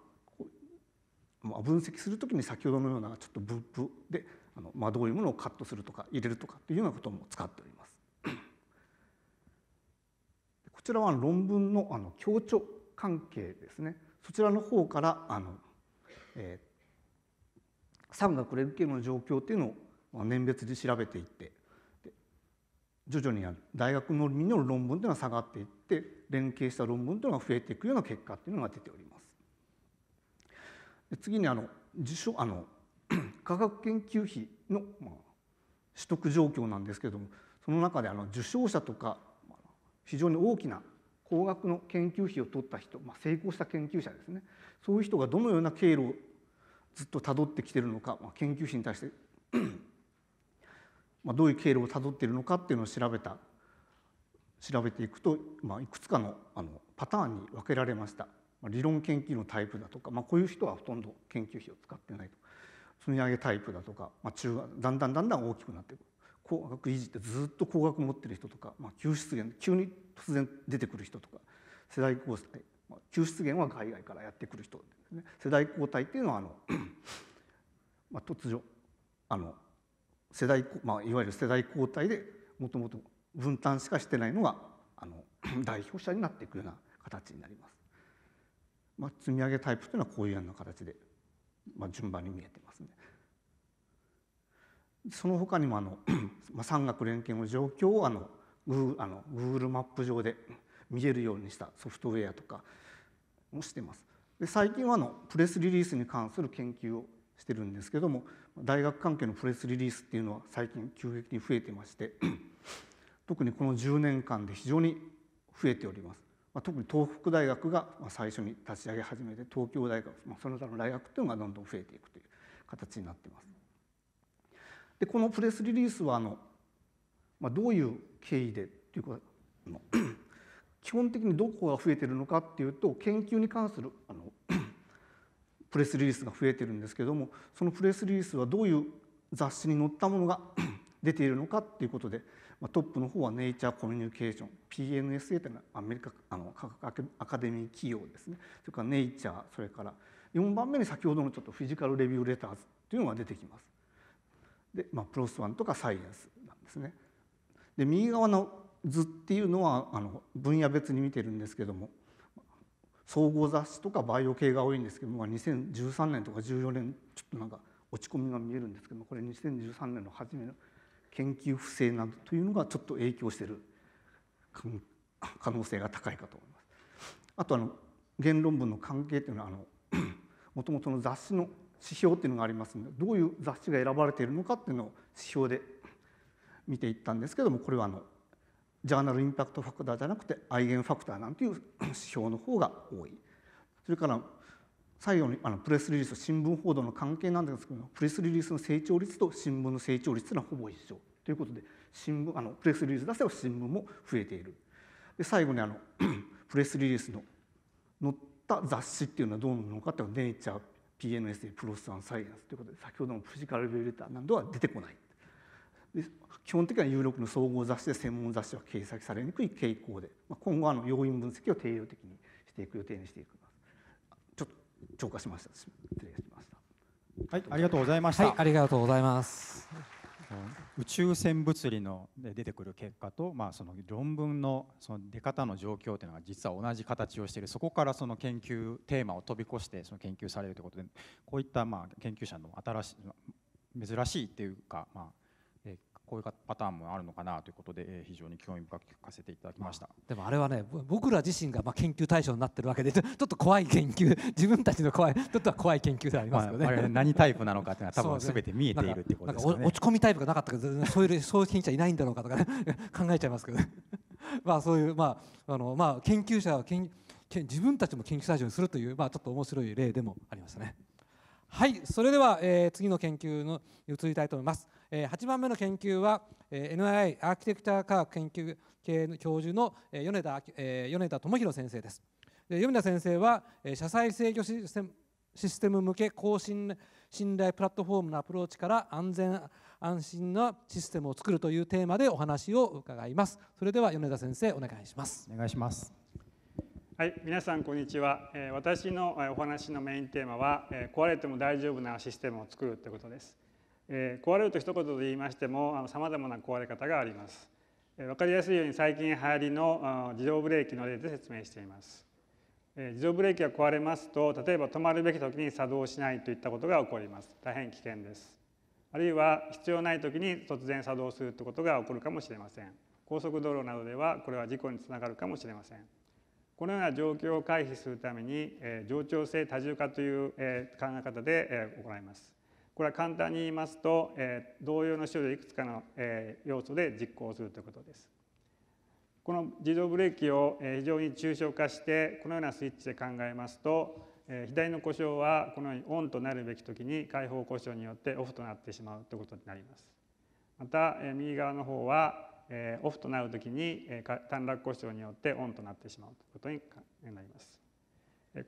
分析するときに先ほどのようなちょっとブープであの、まあ、どういうものをカットするとか入れるとかっていうようなことも使っております。こちらは論文のあの強調関係ですね。そちらの方からあの、えー、酸がくれる系の状況っていうのを年別で調べていって徐々に大学のみの論文というのは下がっていって連携した論文というのが増えていくような結果っていうのが出ております。次にあの受賞あの 科学研究費の、まあ、取得状況なんですけれどもその中であの受賞者とか非常に大きな高額の研究費を取った人、まあ、成功した研究者ですねそういう人がどのような経路をずっとたどってきてるのか、まあ、研究費に対してまあ、どういう経路をたどっているのかっていうのを調べた調べていくと、まあ、いくつかのあのパターンに分けられました、まあ、理論研究のタイプだとか、まあ、こういう人はほとんど研究費を使ってないと積み上げタイプだとか、まあ中、だんだんだんだん大きくなっていく工学維持ってずっと工学持ってる人とか、まあ、急出現急に突然出てくる人とか世代交代、まあ、急出現は海外からやってくる人ですね世代交代っていうのはあの まあ突如あの世代、まあ、いわゆる世代交代でもともと分担しかしてないのがあの 代表者になっていくような形になります。まあ、積み上げタイプというのはこういうような形で、まあ、順番に見えてますね。その他にもあの、まあ、産学連携の状況をあのグーあの Google マップ上で 見えるようにしたソフトウェアとかもしてます。で最近はあのプレスリリースに関する研究をしてるんですけども大学関係のプレスリリースっていうのは最近急激に増えてまして 特にこの10年間で非常に増えております。特に東北大学が最初に立ち上げ始めて東京大学その他の大学っていうのがどんどん増えていくという形になっています。でこのプレスリリースはあの、まあ、どういう経緯でというか 基本的にどこが増えてるのかっていうと研究に関するあのプレスリリースが増えてるんですけどもそのプレスリリースはどういう雑誌に載ったものが 出ているのかっていうことで、まあ、トップの方はネイチャーコミュニケーション PNSA というのはアメリカあの科学アカデミー企業ですねそれからネイチャーそれから4番目に先ほどのちょっとフィジカルレビューレターズというのが出てきます。で、まあ、プロスワンとかサイエンスなんですね。で右側の図っていうのはあの分野別に見てるんですけども総合雑誌とかバイオ系が多いんですけども2013年とか14年ちょっとなんか落ち込みが見えるんですけどもこれ2013年の初めの研究不正などというのがちょっと影響している 可能性が高いかと思います。あとあの言論文の関係というのはもともとの雑誌の指標っていうのがありますのでどういう雑誌が選ばれているのかっていうのを指標で見ていったんですけどもこれはあのジャーナルインパクトファクターじゃなくてアイゲンファクターなんていう指標の方が多い。それから最後にあのプレスリリースと新聞報道の関係なんですけどプレスリリースの成長率と新聞の成長率いうのはほぼ一緒ということで新聞あのプレスリリース出せば新聞も増えている。で最後にあの プレスリリースの載った雑誌っていうのはどうなのかっていうのはネイチャー PNSA プロスアンサイエンスということで先ほどのフィジカルレベルターなどは出てこない。で基本的には有力の総合雑誌で専門雑誌は掲載されにくい傾向で、まあ、今後はあの要因分析を定量的にしていく予定にしていく。まちょっと超過しました。失礼しました。はい、ありがとうございました。はい、ありがとうございます。宇宙線物理ので出てくる結果と、まあ、その論文のその出方の状況というのが実は同じ形をしているそこからその研究テーマを飛び越してその研究されるということでこういったまあ研究者の新しい珍しいというか、まあ、こういうパターンもあるのかなということで、え非常に興味深く聞かせていただきました、まあ、でもあれはね僕ら自身がまあ研究対象になってるわけでちょっと怖い研究 自分たちの怖いちょっと怖い研究でありますよね、まあ、何タイプなのかっていうのは多分べて見えているっていうことですね、ね、落ち込みタイプがなかったけど そういうそういう研究者いないんだろうかとか、ね、考えちゃいますけど、まあそういうまああのまあ研究者は研自分たちも研究対象にするというまあちょっと面白い例でもありましたね。はい、それでは、えー、次の研究の移りたいと思います。えー、8番目の研究は、えー、NII アーキテクチ科学研究系の教授の、え米田、え米田智弘先生ですで米田先生は、えー、社債制御システム向け高信信頼プラットフォームのアプローチから安全安心のシステムを作るというテーマでお話を伺いますそれでは米田先生お願いしますお願いしますはい皆さんこんにちは私のお話のメインテーマは壊れても大丈夫なシステムを作るということですえー、壊れると一言で言いましてもさまざまな壊れ方があります。えー、分かりやすいように最近流行りの自動ブレーキの例で説明しています。えー、自動ブレーキが壊れますと例えば止まるべき時に作動しないといったことが起こります。大変危険です。あるいは必要ない時に突然作動するってことが起こるかもしれません。高速道路などではこれは事故につながるかもしれません。このような状況を回避するために、えー、冗長性多重化という、えー、考え方で、えー、行います。これは簡単に言いますと、えー、同様の種類いくつかの、えー、要素で実行するということです。この自動ブレーキを非常に抽象化してこのようなスイッチで考えますと左の故障はこのようにオンとなるべき時に開放故障によってオフとなってしまうということになります。また右側の方はオフとなる時に短絡故障によってオンとなってしまうということになります。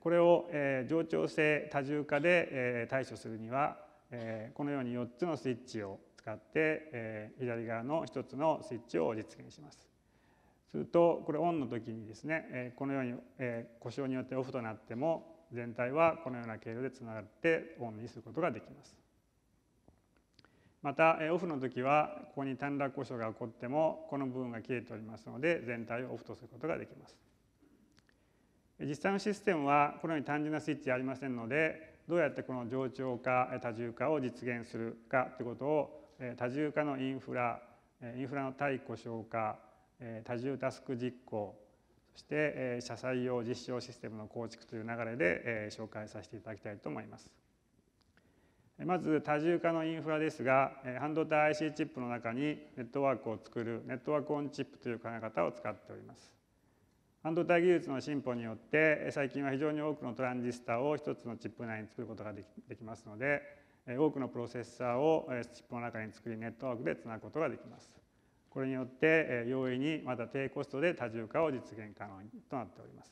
これを冗長性多重化で対処するにはえこのように4つのスイッチを使って、え左側の1つのスイッチを実現します。するとこれオンの時にですね、えこのように、え故障によってオフとなっても全体はこのような経路でつながってオンにすることができます。またオフの時はここに短絡故障が起こってもこの部分が切れておりますので全体をオフとすることができます。実際のシステムはこのように単純なスイッチありませんのでどうやってこの冗長化多重化を実現するかということを多重化のインフラインフラの対故障化多重タスク実行そして車載用実証システムの構築という流れで紹介させていただきたいと思います。まず多重化のインフラですが半導体 IC チップの中にネットワークを作るネットワークオンチップという考え方を使っております。半導体技術の進歩によって最近は非常に多くのトランジスタを1つのチップ内に作ることができますので多くのプロセッサーをチップの中に作りネットワークでつなぐことができます。これによって容易にまた低コストで多重化を実現可能となっております。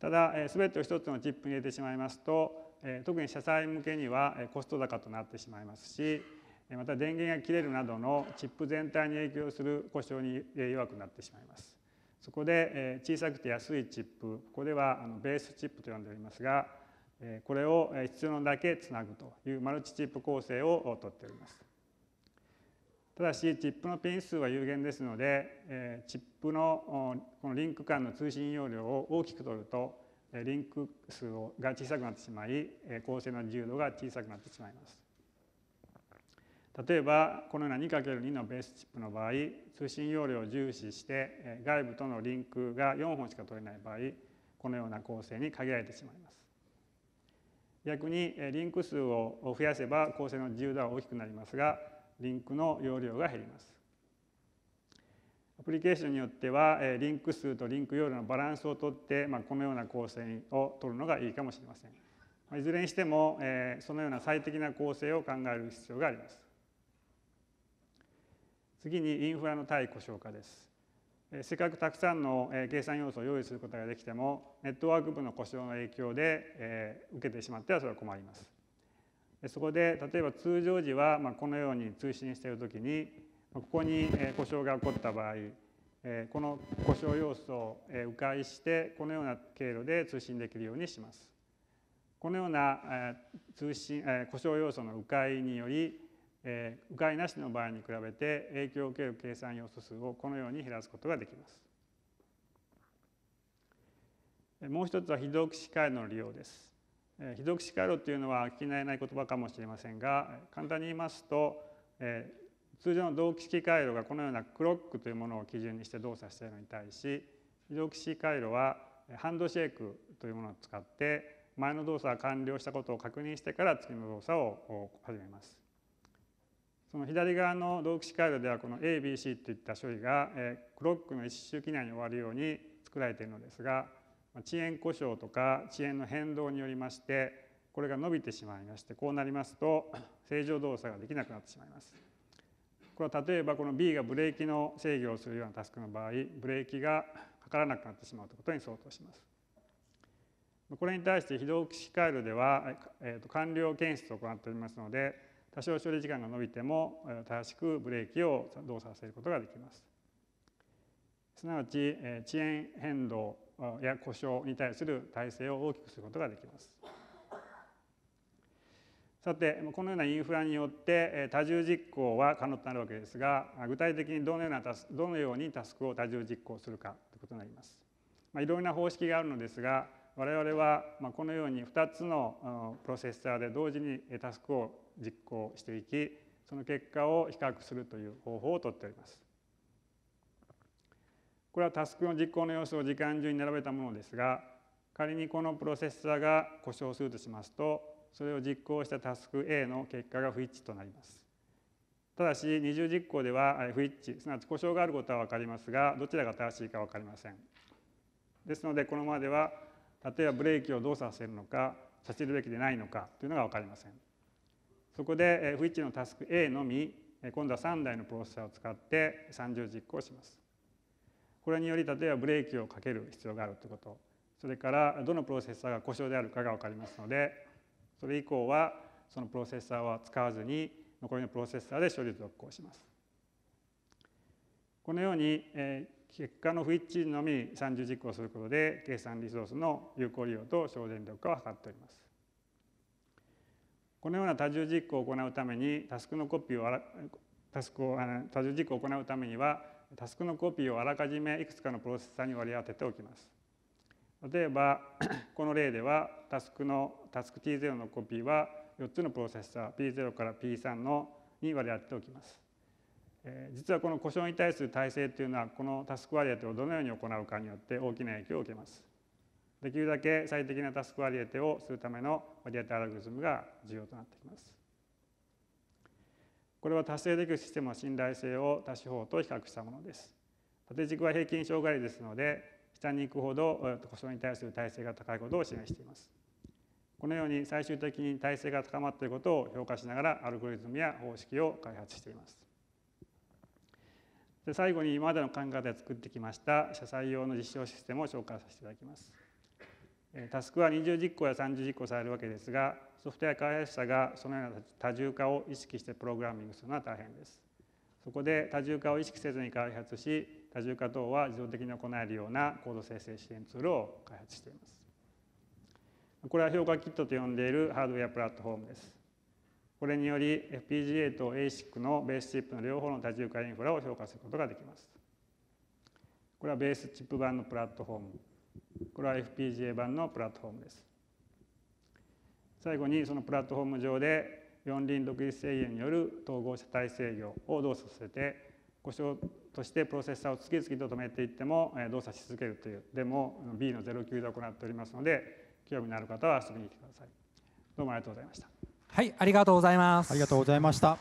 ただ全てを1つのチップに入れてしまいますと特に社債向けにはコスト高となってしまいますしまた電源が切れるなどのチップ全体に影響する故障に弱くなってしまいます。そこで小さくて安いチップここではベースチップと呼んでおりますがこれを必要なだけつなぐというマルチチップ構成をとっております。ただしチップのピン数は有限ですのでチップのこのリンク間の通信容量を大きく取るとリンク数が小さくなってしまい構成の自由度が小さくなってしまいます。例えばこのような 2×2 のベースチップの場合通信容量を重視して外部とのリンクが4本しか取れない場合このような構成に限られてしまいます。逆にリンク数を増やせば構成の自由度は大きくなりますがリンクの容量が減ります。アプリケーションによってはリンク数とリンク容量のバランスをとって、まこのような構成を取るのがいいかもしれません。いずれにしてもそのような最適な構成を考える必要があります。次にインフラの対故障化です。せっかくたくさんの計算要素を用意することができてもネットワーク部の故障の影響で受けてしまってはそれは困ります。そこで例えば通常時はこのように通信している時にここに故障が起こった場合この故障要素を迂回してこのような経路で通信できるようにします。このような通信故障要素の迂回によりえー、迂回なしの場合に比べて影響を受ける計算要素数をこのように減らすことができます。もう一つは非同期視回路の利用です。え非同期視回路というのは聞き慣れない言葉かもしれませんが簡単に言いますと、え通常の同期式回路がこのようなクロックというものを基準にして動作しているのに対し非同期式回路はハンドシェイクというものを使って前の動作が完了したことを確認してから次の動作を始めます。その左側の洞窟回カではこの ABC といった処理が、えクロックの1周期内に終わるように作られているのですが遅延故障とか遅延の変動によりましてこれが伸びてしまいましてこうなりますと正常動作ができなくなってしまいます。これは例えばこの B がブレーキの制御をするようなタスクの場合ブレーキがかからなくなってしまうということに相当します。これに対して非同期回路では、えー、と完了検出を行っておりますので多少処理時間が延びても正しくブレーキを動作させることができます。すなわち遅延変動や故障に対する体制を大きくすることができます。さてこのようなインフラによって多重実行は可能となるわけですが具体的にどのようなどのようにタスクを多重実行するかということになります。まあ、いろいな方式があるのですが我々はこのように2つのプロセッサーで同時にタスクを実行していきその結果を比較するという方法をとっております。これはタスクの実行の様子を時間順に並べたものですが仮にこのプロセッサーが故障するとしますとそれを実行したタスク A の結果が不一致となります。ただし二重実行では不一致すなわち故障があることは分かりますがどちらが正しいか分かりません。ですのでこのままでは例えばブレーキをどうさせるのかさせるべきでないのかというのが分かりません。そこで不一致のタスク A のみ今度は3台のプロセッサーを使って30実行しますこれにより例えばブレーキをかける必要があるということそれからどのプロセッサーが故障であるかが分かりますのでそれ以降はそのプロセッサーは使わずに残りのプロセッサーで処理続行しますこのように、え結果の不一致のみ30実行することで計算リソースの有効利用と省電力化を図っておりますこのような多重実行を行うためにタスクのコピーをあらタスクを多重実行を行うためにはタスクのコピーをあらかじめいくつかのプロセッサーに割り当てておきます。例えば この例ではタスクのタスク T0 のコピーは4つのプロセッサー P0 から P3 のに割り当てておきます。実はこの故障に対する耐性というのはこのタスク割り当てをどのように行うかによって大きな影響を受けます。できるだけ最適なタスク割り当てをするための割り当てアルゴリズムが重要となってきます。これは達成できるシステムの信頼性を多手法と比較したものです。縦軸は平均障害ですので下に行くほど故障に対する耐性が高いことを示しています。このように最終的に耐性が高まっていることを評価しながらアルゴリズムや方式を開発しています。で最後に今までの考えで作ってきました社債用の実証システムを紹介させていただきます。タスクは20実行や30実行されるわけですがソフトウェア開発者がそのような多重化を意識してプログラミングするのは大変です。そこで多重化を意識せずに開発し多重化等は自動的に行えるようなコード生成支援ツールを開発しています。これは評価キットと呼んでいるハードウェアプラットフォームです。これにより FPGA と ASIC のベースチップの両方の多重化インフラを評価することができます。これはベースチップ版のプラットフォームこれは FPGA 版のプラットフォームです。最後にそのプラットフォーム上で四輪独立制御による統合車体制御を動作させて故障としてプロセッサーを次々と止めていっても動作し続けるというデモを B の09で行っておりますので興味のある方は遊びに来てください。どうもありがとうございました。はい、ありがとうございます。ありがとうございました。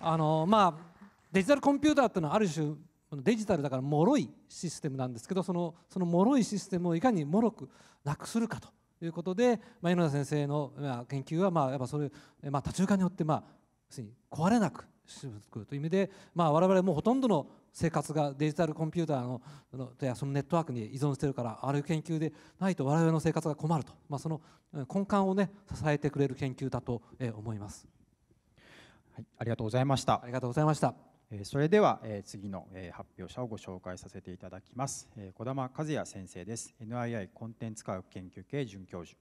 あのまあデジタルコンピューターっていうのはある種デジタルだから脆いシステムなんですけどそのその脆いシステムをいかに脆くなくするかということで、まあ、井上先生の研究はまあやっぱそれ、まあ、多中化によってまあ壊れなくすてるという意味で、まあ、我々もほとんどの生活がデジタルコンピューターのそのネットワークに依存してるからある研究でないと我々の生活が困ると、まあ、その根幹をね支えてくれる研究だと思います。はい、ありがとうございました。ありがとうございました。それでは次の発表者をご紹介させていただきます児玉和也先生です NII コンテンツ科学研究系准教授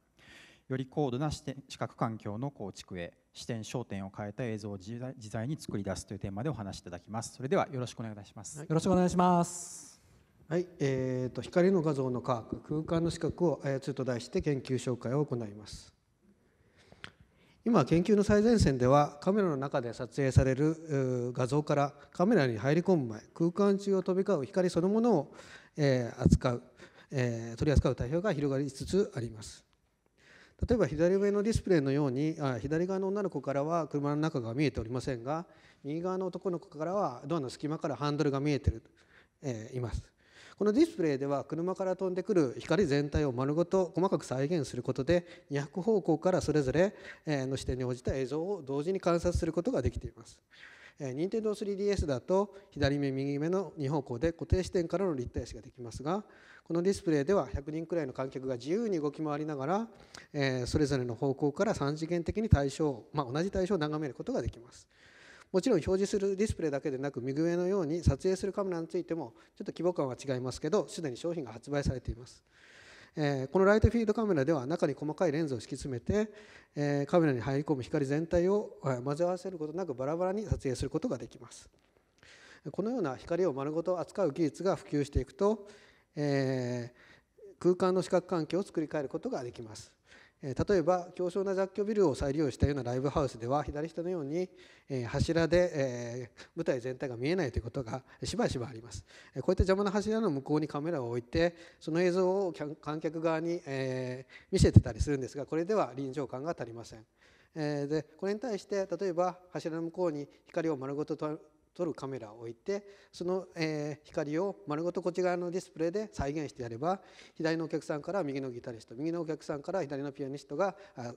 より高度な視点視覚環境の構築へ視点焦点を変えた映像を自在自在に作り出すというテーマでお話しいただきますそれではよろしくお願いいたします、はい、よろしくお願いしますはい、えーと、と光の画像の科学空間の視覚を操ると題して研究紹介を行います今研究の最前線ではカメラの中で撮影される画像からカメラに入り込む前空間中を飛び交う光そのものを、え扱う、え取り扱う対象が広がりつつあります例えば左上のディスプレイのようにあ左側の女の子からは車の中が見えておりませんが右側の男の子からはドアの隙間からハンドルが見えてる、えいますこのディスプレイでは車から飛んでくる光全体を丸ごと細かく再現することで200方向からそれぞれの視点に応じた映像を同時に観察することができています。n d o 3DS だと左目右目の2方向で固定視点からの立体視ができますがこのディスプレイでは100人くらいの観客が自由に動き回りながら、それぞれの方向から3次元的に対象、まあ、同じ対象を眺めることができます。もちろん表示するディスプレイだけでなく右上のように撮影するカメラについてもちょっと規模感は違いますけどすでに商品が発売されています。えー、このライトフィードカメラでは中に細かいレンズを敷き詰めて、えー、カメラに入り込む光全体を混ぜ合わせることなくバラバラに撮影することができますこのような光を丸ごと扱う技術が普及していくと、えー、空間の視覚環境を作り変えることができます例えば強小な雑居ビルを再利用したようなライブハウスでは左下のように柱で舞台全体が見えないということがしばしばありますこういった邪魔な柱の向こうにカメラを置いてその映像を観客側に見せてたりするんですがこれでは臨場感が足りませんでこれに対して例えば柱の向こうに光を丸ごと撮るカメラを置いてその、え光を丸ごとこっち側のディスプレイで再現してやれば左のお客さんから右のギタリスト右のお客さんから左のピアニストが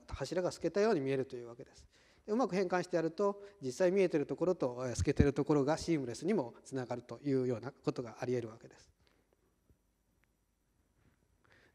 柱が透けたように見えるというわけです。うまく変換してやると実際見えてるところと透けてるところがシームレスにもつながるというようなことがありえるわけです。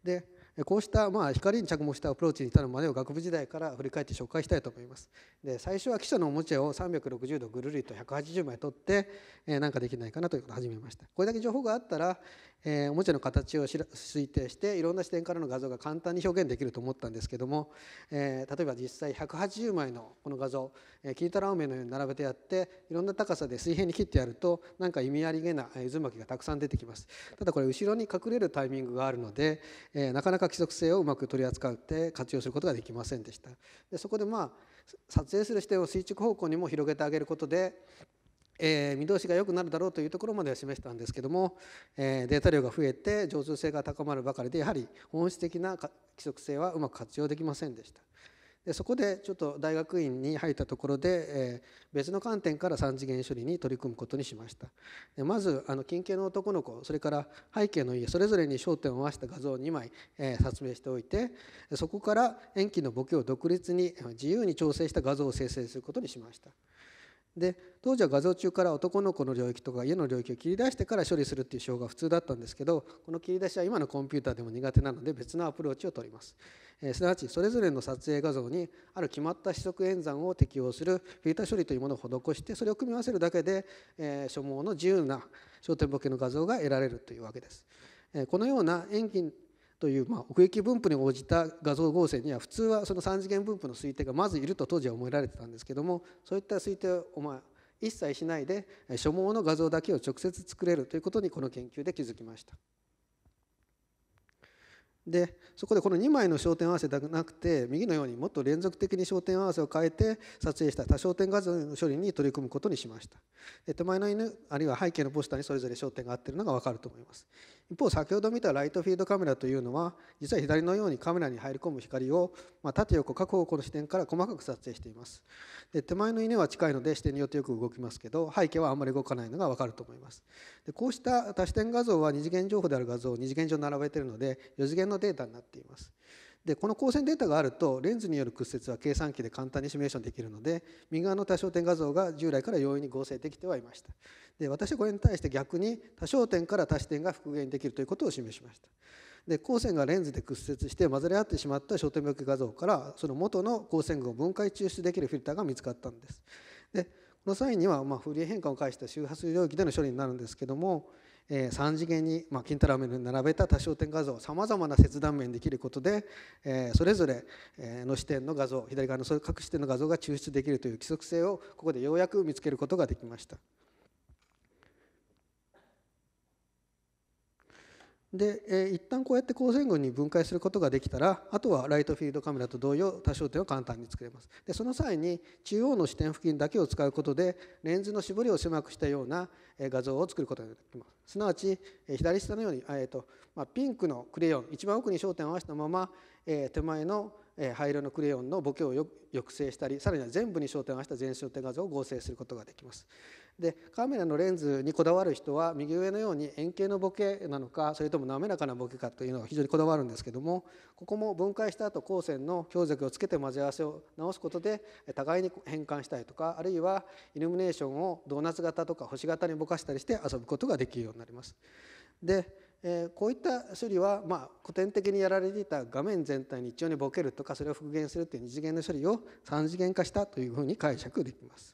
でこうしたまあ光に着目したアプローチに至るまでを学部時代から振り返って紹介したいと思います。で最初は記者のおもちゃを360度ぐるりと180枚取って何かできないかなということを始めました。これだけ情報があったらえー、おもちゃの形を推定していろんな視点からの画像が簡単に表現できると思ったんですけども、えー、例えば実際180枚のこの画像、キー、金ラ郎面のように並べてやっていろんな高さで水平に切ってやるとなんか意味ありげな渦巻きがたくさん出てきますただこれ後ろに隠れるタイミングがあるので、えー、なかなか規則性をうまく取り扱って活用することができませんでしたでそこでまあ撮影する視点を垂直方向にも広げてあげることでえ見通しが良くなるだろうというところまでは示したんですけども、えデータ量が増えて常通性が高まるばかりでやはり本質的な規則性はうまく活用できませんでした。でそこでちょっと大学院に入ったところで、え別の観点から3次元処理に取り組むことにしましたでまずあの近景の男の子それから背景の家それぞれに焦点を合わせた画像を2枚、え撮影しておいてそこから塩基のボケを独立に自由に調整した画像を生成することにしました。で当時は画像中から男の子の領域とか家の領域を切り出してから処理するっていう手法が普通だったんですけどこの切り出しは今のコンピューターでも苦手なので別のアプローチをとります、えー、すなわちそれぞれの撮影画像にある決まった四則演算を適用するフィルター処理というものを施してそれを組み合わせるだけで、えー、所望の自由な焦点ボケの画像が得られるというわけです。このような遠近という、まあ、奥行き分布に応じた画像合成には普通はその3次元分布の推定がまずいると当時は思えられてたんですけどもそういった推定をまあ一切しないで所望の画像だけを直接作れるということにこの研究で気づきました。でそこでこの2枚の焦点合わせではなくて右のようにもっと連続的に焦点合わせを変えて撮影した多焦点画像の処理に取り組むことにしました手前の犬あるいは背景のポスターにそれぞれ焦点が合っているのが分かると思います一方先ほど見たライトフィードカメラというのは実は左のようにカメラに入り込む光を、ま縦横各方向の視点から細かく撮影していますで手前の犬は近いので視点によってよく動きますけど背景はあんまり動かないのが分かると思いますでこうした多視点画像は2次元情報である画像を2次元上並べているので4次元のデータになっていますでこの光線データがあるとレンズによる屈折は計算機で簡単にシミュレーションできるので右側の多焦点画像が従来から容易に合成できてはいましたで私はこれに対して逆に多焦点から多視点が復元できるということを示しました。で光線がレンズで屈折して混ざり合ってしまった焦点病気画像からその元の光線群を分解抽出できるフィルターが見つかったんです。でこの際には、まあ、フリー変換を介した周波数領域での処理になるんですけども、えー、3次元に、まあ、金太郎面に並べた多焦点画像をさまざまな切断面にできることで、えー、それぞれの視点の画像左側の各視点の画像が抽出できるという規則性をここでようやく見つけることができました。で、えー、一旦こうやって光線群に分解することができたらあとはライトフィールドカメラと同様多焦点を簡単に作れますでその際に中央の視点付近だけを使うことでレンズの絞りを狭くしたような画像を作ることができますすなわち左下のように、えーとまあ、ピンクのクレヨン一番奥に焦点を合わせたまま、えー、手前の灰色のクレヨンのボケを抑制したりさらには全部に焦点を合わせた全焦点画像を合成することができますでカメラのレンズにこだわる人は右上のように円形のボケなのかそれとも滑らかなボケかというのが非常にこだわるんですけどもここも分解した後光線の強弱をつけて混ぜ合わせを直すことで互いに変換したりとかあるいはイルミネーションをドーナツ型とか星型にぼかしたりして遊ぶことができるようになります。でえこういった処理は、ま古典的にやられていた画面全体に一応にボケるとかそれを復元するという二次元の処理を三次元化したというふうに解釈できます。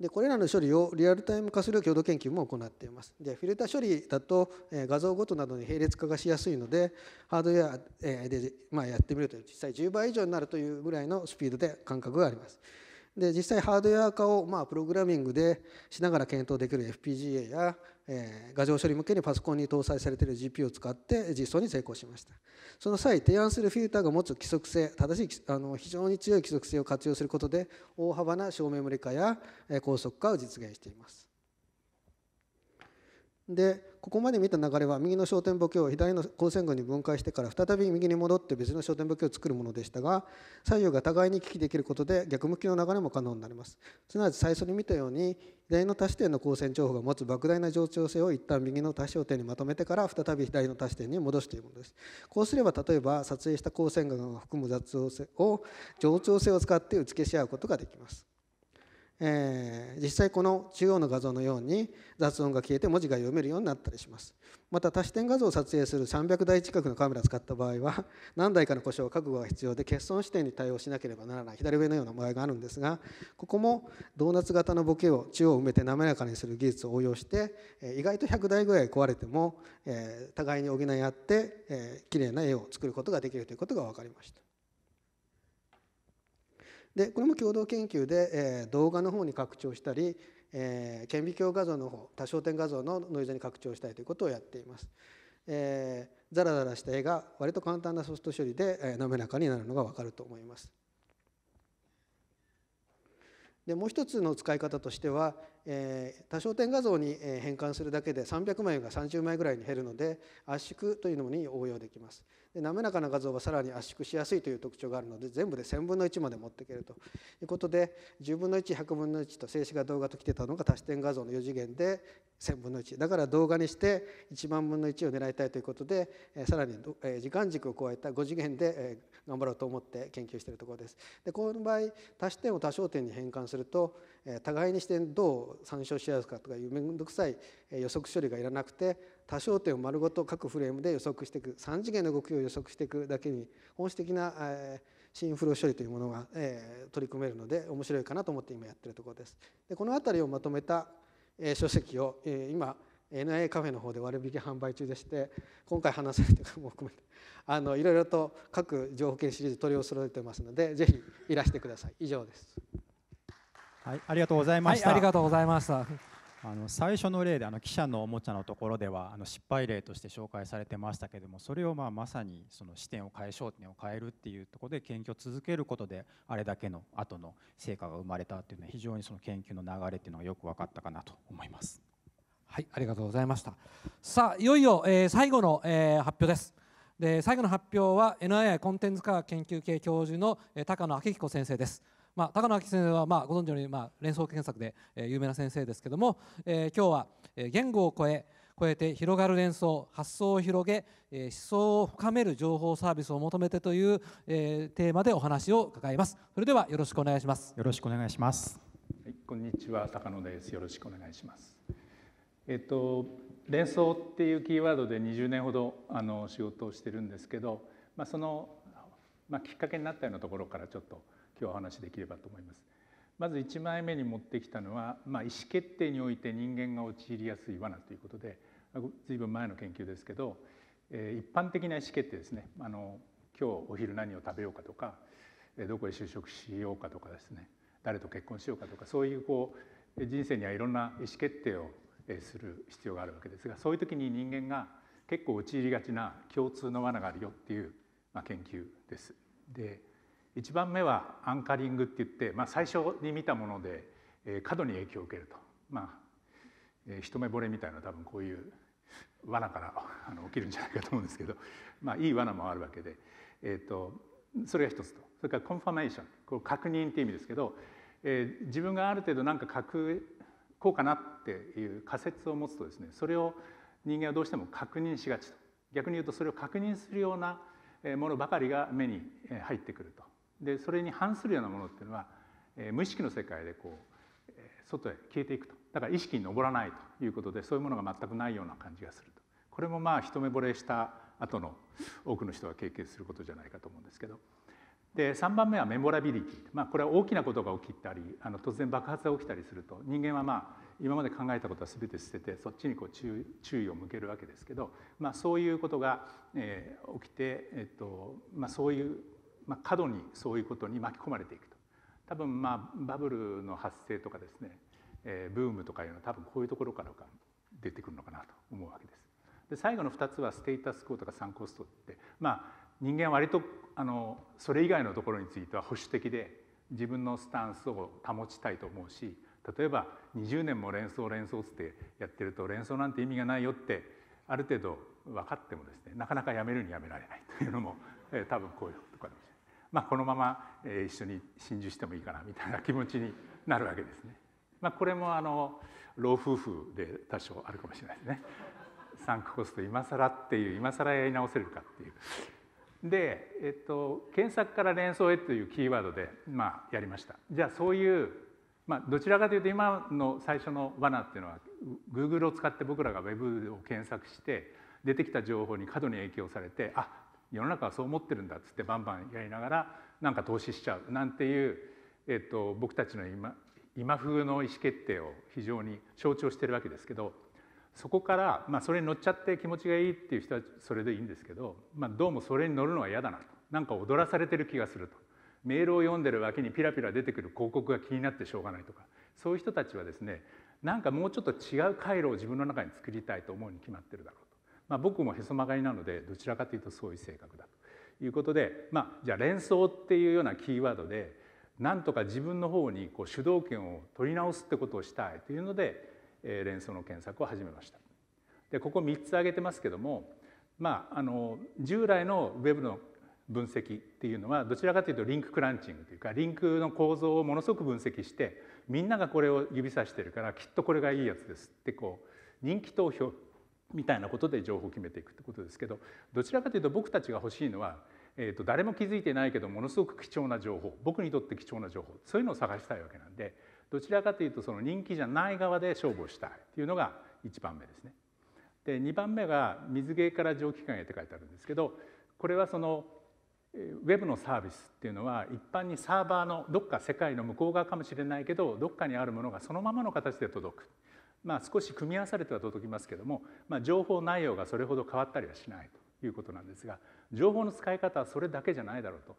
でこれらの処理をリアルタイム化する共同研究も行っていますでフィルター処理だと画像ごとなどに並列化がしやすいのでハードウェアで、まあ、やってみると実際10倍以上になるというぐらいのスピードで感覚がありますで実際ハードウェア化をまあプログラミングでしながら検討できる FPGA やえー、画像処理向けにパソコンに搭載されている GPU を使って実装に成功しましたその際提案するフィルターが持つ規則性正しいあの非常に強い規則性を活用することで大幅な省メモリ化や高速化を実現していますでここまで見た流れは右の焦点簿橋を左の光線群に分解してから再び右に戻って別の焦点簿橋を作るものでしたが左右が互いに行き来できることで逆向きの流れも可能になりますすなわち最初に見たように左の多視点の光線情報が持つ莫大な冗長性を一旦右の多焦点にまとめてから再び左の多視点に戻すというものですこうすれば例えば撮影した光線群が含む雑音を冗長性を使って打ち消し合うことができますえー、実際この中央の画像のように雑音が消えて文字が読めるようになったりしますまた多視点画像を撮影する300台近くのカメラを使った場合は 何台かの故障覚悟が必要で欠損視点に対応しなければならない左上のような場合があるんですがここもドーナツ型のボケを中央を埋めて滑らかにする技術を応用して意外と100台ぐらい壊れても、えー、互いに補い合って、えー、綺麗な絵を作ることができるということが分かりましたでこれも共同研究で、えー、動画の方に拡張したり、えー、顕微鏡画像の方多焦点画像のノイズに拡張したいということをやっています。えー、ザラザラした絵が割と簡単なソフト処理で、えー、滑らかになるのが分かると思います。でもう一つの使い方としては、えー、多焦点画像に変換するだけで300枚が30枚ぐらいに減るので圧縮というのに応用できます。滑らかな画像はさらに圧縮しやすいという特徴があるので全部で1000分の1まで持っていけるということで10分の1100分の1と静止画動画ときてたのが多視点画像の4次元で1000分の1だから動画にして1万分の1を狙いたいということでさらに時間軸を加えた5次元で頑張ろうと思って研究しているところです。でこの場合多視点を多焦点に変換すると互いに視点どう参照し合うかとかいう面倒くさい予測処理がいらなくて多焦点を丸ごと各フレームで予測していく3次元の動きを予測していくだけに本質的な、えー、シンフロー処理というものが、え取り組めるので面白いかなと思って今やってるところです。でこの辺りをまとめた、え書籍を、え今 NIA カフェの方で割引販売中でして今回話せるとかも含めてあのいろいろと各情報系シリーズ取りを揃えてますのでぜひいらしてください以上です。はい、ありがとうございました。はい、ありがとうございました。あの最初の例であの記者のおもちゃのところではあの失敗例として紹介されてましたけどもそれをまあまさにその視点を変え焦点を変えるっていうところで研究を続けることであれだけの後の成果が生まれたっていうのは非常にその研究の流れっていうのがよく分かったかなと思います。はいありがとうございましたさあいよいよ、えー、最後の、えー、発表です。で最後の発表は NII コンテンツ科学研究系教授のえ高野明彦先生です。まあ、高野明先生は、まあ、ご存知のように、まあ、連想検索で、えー、有名な先生ですけども、えー、今日は、えー、言語を超え超えて広がる連想発想を広げ、えー、思想を深める情報サービスを求めてという、えー、テーマでお話を伺いますそれではよろしくお願いしますよろしくお願いします、はい、こんにちは高野ですよろしくお願いしますえっと連想っていうキーワードで20年ほどあの仕事をしてるんですけど、まあ、その、まあ、きっかけになったようなところからちょっと今日お話できればと思います。まず1枚目に持ってきたのは、まあ、意思決定において人間が陥りやすい罠ということで随分前の研究ですけど、えー、一般的な意思決定ですねあの今日お昼何を食べようかとかどこへ就職しようかとかですね誰と結婚しようかとかそういうこう人生にはいろんな意思決定をする必要があるわけですがそういう時に人間が結構陥りがちな共通の罠があるよっていう、まあ、研究です。で1番目はアンカリングって言って、まあ、最初に見たもので、えー、過度に影響を受けると、まあえー、一目惚れみたいな多分こういう罠からあの起きるんじゃないかと思うんですけど、まあ、いい罠もあるわけで、えーと、それが一つとそれからコンファメーションこう確認っていう意味ですけど、えー、自分がある程度何か書こうかなっていう仮説を持つとですねそれを人間はどうしても確認しがちと逆に言うとそれを確認するようなものばかりが目に入ってくるとでそれに反するようなものっていうのは、えー、無意識の世界でこう、えー、外へ消えていくとだから意識に上らないということでそういうものが全くないような感じがするとこれもまあ一目惚れした後の多くの人が経験することじゃないかと思うんですけど。で3番目はメモラビリティ、まあ、これは大きなことが起きたりあの突然爆発が起きたりすると人間はまあ今まで考えたことは全て捨ててそっちにこう注意を向けるわけですけど、まあ、そういうことが、えー、起きて、えっとまあ、そういうまあ、過度にそういうことに巻き込まれていくと多分まあバブルの発生とかですね、えー、ブームとかいうのは多分こういうところから出てくるのかなと思うわけです。で最後の2つはステータスコーとかサンコストってまあ人間は割とあのそれ以外のところについては保守的で自分のスタンスを保ちたいと思うし例えば20年も連想連想ってやってると連想なんて意味がないよってある程度分かってもですねなかなかやめるにやめられないというのも、えー、多分こういうことかもしれない。まあ、このまま一緒に心中してもいいかなみたいな気持ちになるわけですね。まあ、これもあの老夫婦で多少あるかもしれないですね。サンクコスト今更っていう今更やり直せるかっていう。で、えっと、検索から連想へというキーワードで、まあ、やりました。じゃあそういうまあ、どちらかというと今の最初の罠っていうのは Google を使って僕らが Web を検索して出てきた情報に過度に影響されてあ世の中はそう思ってるんだっつってバンバンやりながらなんか投資しちゃうなんていう、えっと、僕たちの今今風の意思決定を非常に象徴してるわけですけどそこから、まあ、それに乗っちゃって気持ちがいいっていう人はそれでいいんですけど、まあ、どうもそれに乗るのは嫌だなとなんか踊らされてる気がするとメールを読んでるわけにピラピラ出てくる広告が気になってしょうがないとかそういう人たちはですねなんかもうちょっと違う回路を自分の中に作りたいと思うに決まってるだろうまあ、僕もへそ曲がりなのでどちらかというとそういう性格だということで、まあ、じゃあ連想っていうようなキーワードでなんとか自分の方にこう主導権を取り直すってことをしたいというので、えー、連想の検索を始めました。でここ3つ挙げてますけども、まあ、あの従来のウェブの分析っていうのはどちらかというとリンククランチングというかリンクの構造をものすごく分析してみんながこれを指さしてるからきっとこれがいいやつですってこう人気投票みたいなことで情報を決めていくってことですけどどちらかというと僕たちが欲しいのは、えー、と誰も気づいてないけどものすごく貴重な情報僕にとって貴重な情報そういうのを探したいわけなんでどちらかというとその人気じゃない側で勝負をしたいというのが1番目ですね。で2番目が「水芸から蒸気機関へ」って書いてあるんですけどこれはそのウェブのサービスっていうのは一般にサーバーのどっか世界の向こう側かもしれないけどどっかにあるものがそのままの形で届くまあ、少し組み合わされては届きますけども、まあ、情報内容がそれほど変わったりはしないということなんですが情報の使い方はそれだけじゃないだろうと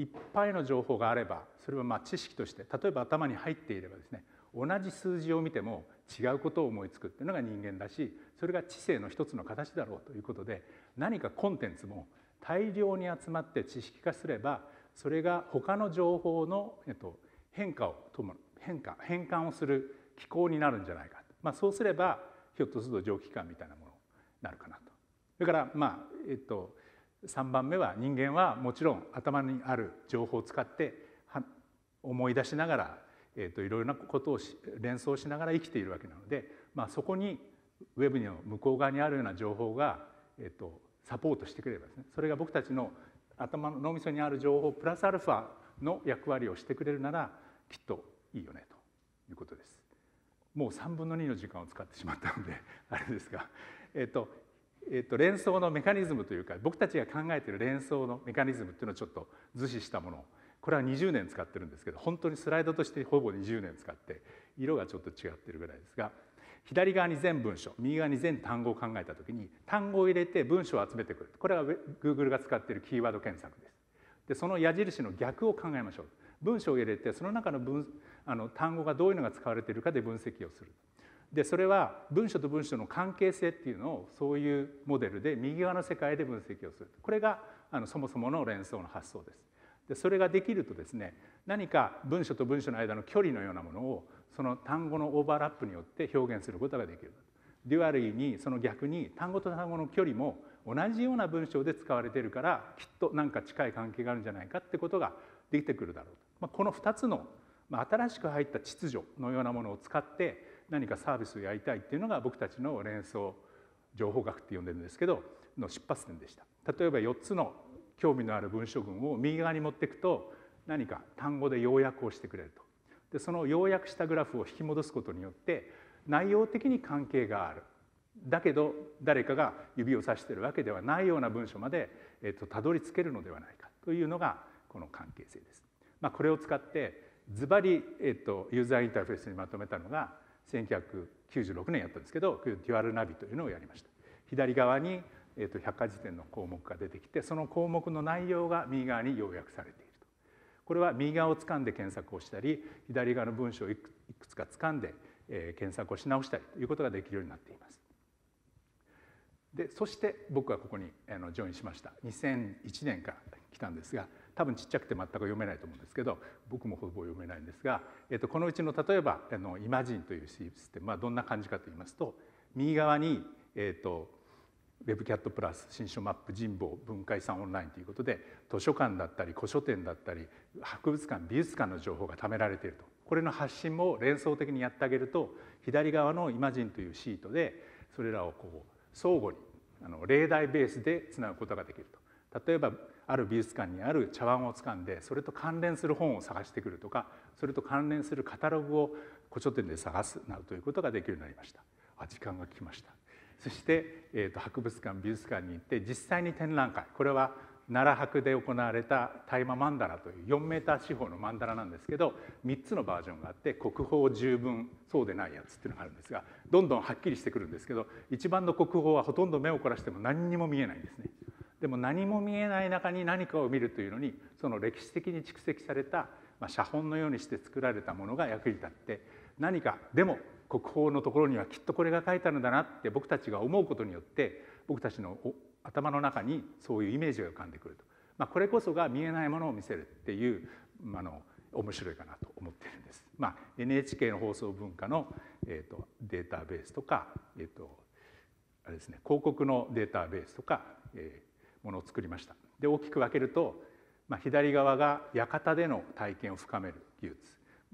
いっぱいの情報があればそれはまあ知識として例えば頭に入っていればですね同じ数字を見ても違うことを思いつくっていうのが人間だしそれが知性の一つの形だろうということで何かコンテンツも大量に集まって知識化すればそれが他の情報の、えっと、変化を変化変換をする機構になるんじゃないかまあ、そうすればひょっとすると蒸気機関みたいなものになるかなと。それからまあえっと3番目は人間はもちろん頭にある情報を使って思い出しながら、えといろいろなことを連想しながら生きているわけなので、まあ、そこにウェブの向こう側にあるような情報が、えっとサポートしてくれればですねそれが僕たちの頭の脳みそにある情報プラスアルファの役割をしてくれるならきっといいよねということです。もう3分の2の時間を使ってしまったので あれですが、えっとえっと、連想のメカニズムというか僕たちが考えている連想のメカニズムっていうのをちょっと図示したものこれは20年使ってるんですけど本当にスライドとしてほぼ20年使って色がちょっと違ってるぐらいですが左側に全文章右側に全単語を考えた時に単語を入れて文章を集めてくるこれは Google が使っているキーワード検索です。でその矢印の逆を考えましょう。文章を入れてその中の文あの単語がどういうのが使われているかで分析をする。でそれは文書と文書の関係性っていうのをそういうモデルで右側の世界で分析をするこれがあのそもそもの連想の発想です。でそれができるとですね何か文書と文書の間の距離のようなものをその単語のオーバーラップによって表現することができるデュアルにその逆に単語と単語の距離も同じような文章で使われているからきっと何か近い関係があるんじゃないかってことができてくるだろうと、まあ、この2つのまあ、新しく入った秩序のようなものを使って何かサービスをやりたいっていうのが僕たちの連想情報学って呼んでるんですけどの出発点でした例えば4つの興味のある文章群を右側に持っていくと何か単語で要約をしてくれるとでその要約したグラフを引き戻すことによって内容的に関係があるだけど誰かが指を指してるわけではないような文書まで、えっとたどり着けるのではないかというのがこの関係性です。まあ、これを使ってズバリ、えっと、ユーザーインターフェースにまとめたのが1996年やったんですけどデュアルナビというのをやりました。左側に、えっと、百科事典の項目が出てきてその項目の内容が右側に要約されていると。これは右側を掴んで検索をしたり左側の文章をいくいくつか掴んで、えー、検索をし直したりということができるようになっています。でそして僕はここにあのジョインしました2001年から来たんですが多分ちっちゃくて全く読めないと思うんですけど僕もほぼ読めないんですが、えっと、このうちの例えばあのイマジンというシステムはどんな感じかと言いますと右側に、えっと、WebCat プラス新書マップ人望文化遺産オンラインということで図書館だったり古書店だったり博物館美術館の情報が貯められているとこれの発信も連想的にやってあげると左側のイマジンというシートでそれらをこう相互にあの例題ベースでつなぐことができると。例えばある美術館にある茶碗をつかんでそれと関連する本を探してくるとかそれと関連するカタログを古書店で探すなどということができるようになりました。あ時間が来ましたそして、えーと、博物館美術館に行って実際に展覧会これは奈良博で行われた大麻曼荼羅という4メーター四方の曼荼羅なんですけど3つのバージョンがあって国宝十分そうでないやつっていうのがあるんですがどんどんはっきりしてくるんですけど一番の国宝はほとんど目を凝らしても何にも見えないんですね。でも何も見えない中に何かを見るというのにその歴史的に蓄積された、まあ、写本のようにして作られたものが役に立って何かでも国宝のところにはきっとこれが書いたのだなって僕たちが思うことによって僕たちの頭の中にそういうイメージが浮かんでくると、まあ、これこそが見えないものを見せるっていう、まあの、面白いかなと思ってるんです。まあ、NHK の放送文化の、えーと、とデータベースとか、えーとあれですね、広告のデータベースとか、えーものを作りましたで大きく分けると、まあ、左側が館での体験を深める技術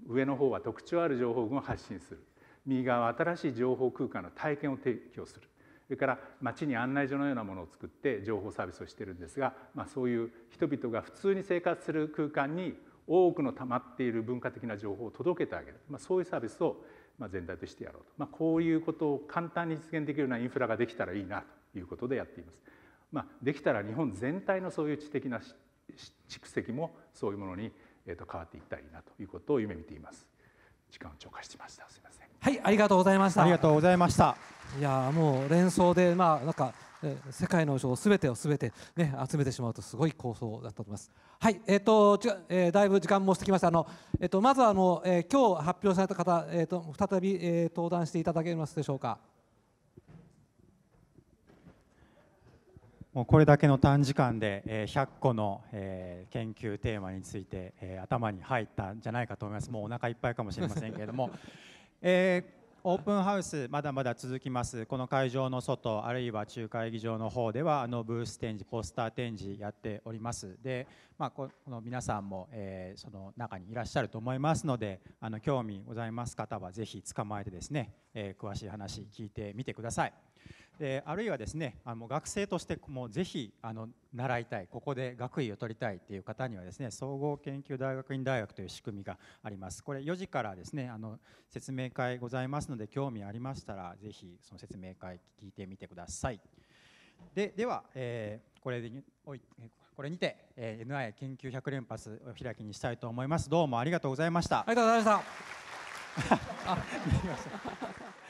上の方は特徴ある情報群を発信する右側は新しい情報空間の体験を提供するそれから町に案内所のようなものを作って情報サービスをしてるんですが、まあ、そういう人々が普通に生活する空間に多くの溜まっている文化的な情報を届けてあげる、まあ、そういうサービスを全体としてやろうと、まあ、こういうことを簡単に実現できるようなインフラができたらいいなということでやっています。まあ、できたら日本全体のそういう知的な蓄積もそういうものに、えー、と変わっていったらいいなということを夢見ています。時間を超過しました。すみません。はい、ありがとうございました。ありがとうございました。いやもう連想でまあなんか。世界の書をすべてをすべて、ね、集めてしまうとすごい構想だったと思います。はい、えっ、ー、と、ちえー、だいぶ時間もしてきました。あの、えっ、ー、と、まず、あの、えー、今日発表された方、えっ、と、再び、えー、登壇していただけますでしょうか。もうこれだけの短時間で100個の研究テーマについて頭に入ったんじゃないかと思いますもうお腹いっぱいかもしれませんけれども、えー、オープンハウスまだまだ続きますこの会場の外あるいは中会議場の方ではあのブース展示ポスター展示やっておりますで、まあ、この皆さんも、えその中にいらっしゃると思いますのであの興味ございます方はぜひ捕まえてですね、え詳しい話聞いてみてください。えあるいはですねあの学生としてもぜひあの習いたいここで学位を取りたいという方にはですね総合研究大学院大学という仕組みがありますこれ4時からですねあの説明会ございますので興味ありましたらぜひその説明会聞いてみてくださいででは、えー、これでおいこれにて、えー、NI 研究100連発を開きにしたいと思いますどうもありがとうございましたありがとうございました あ、見ました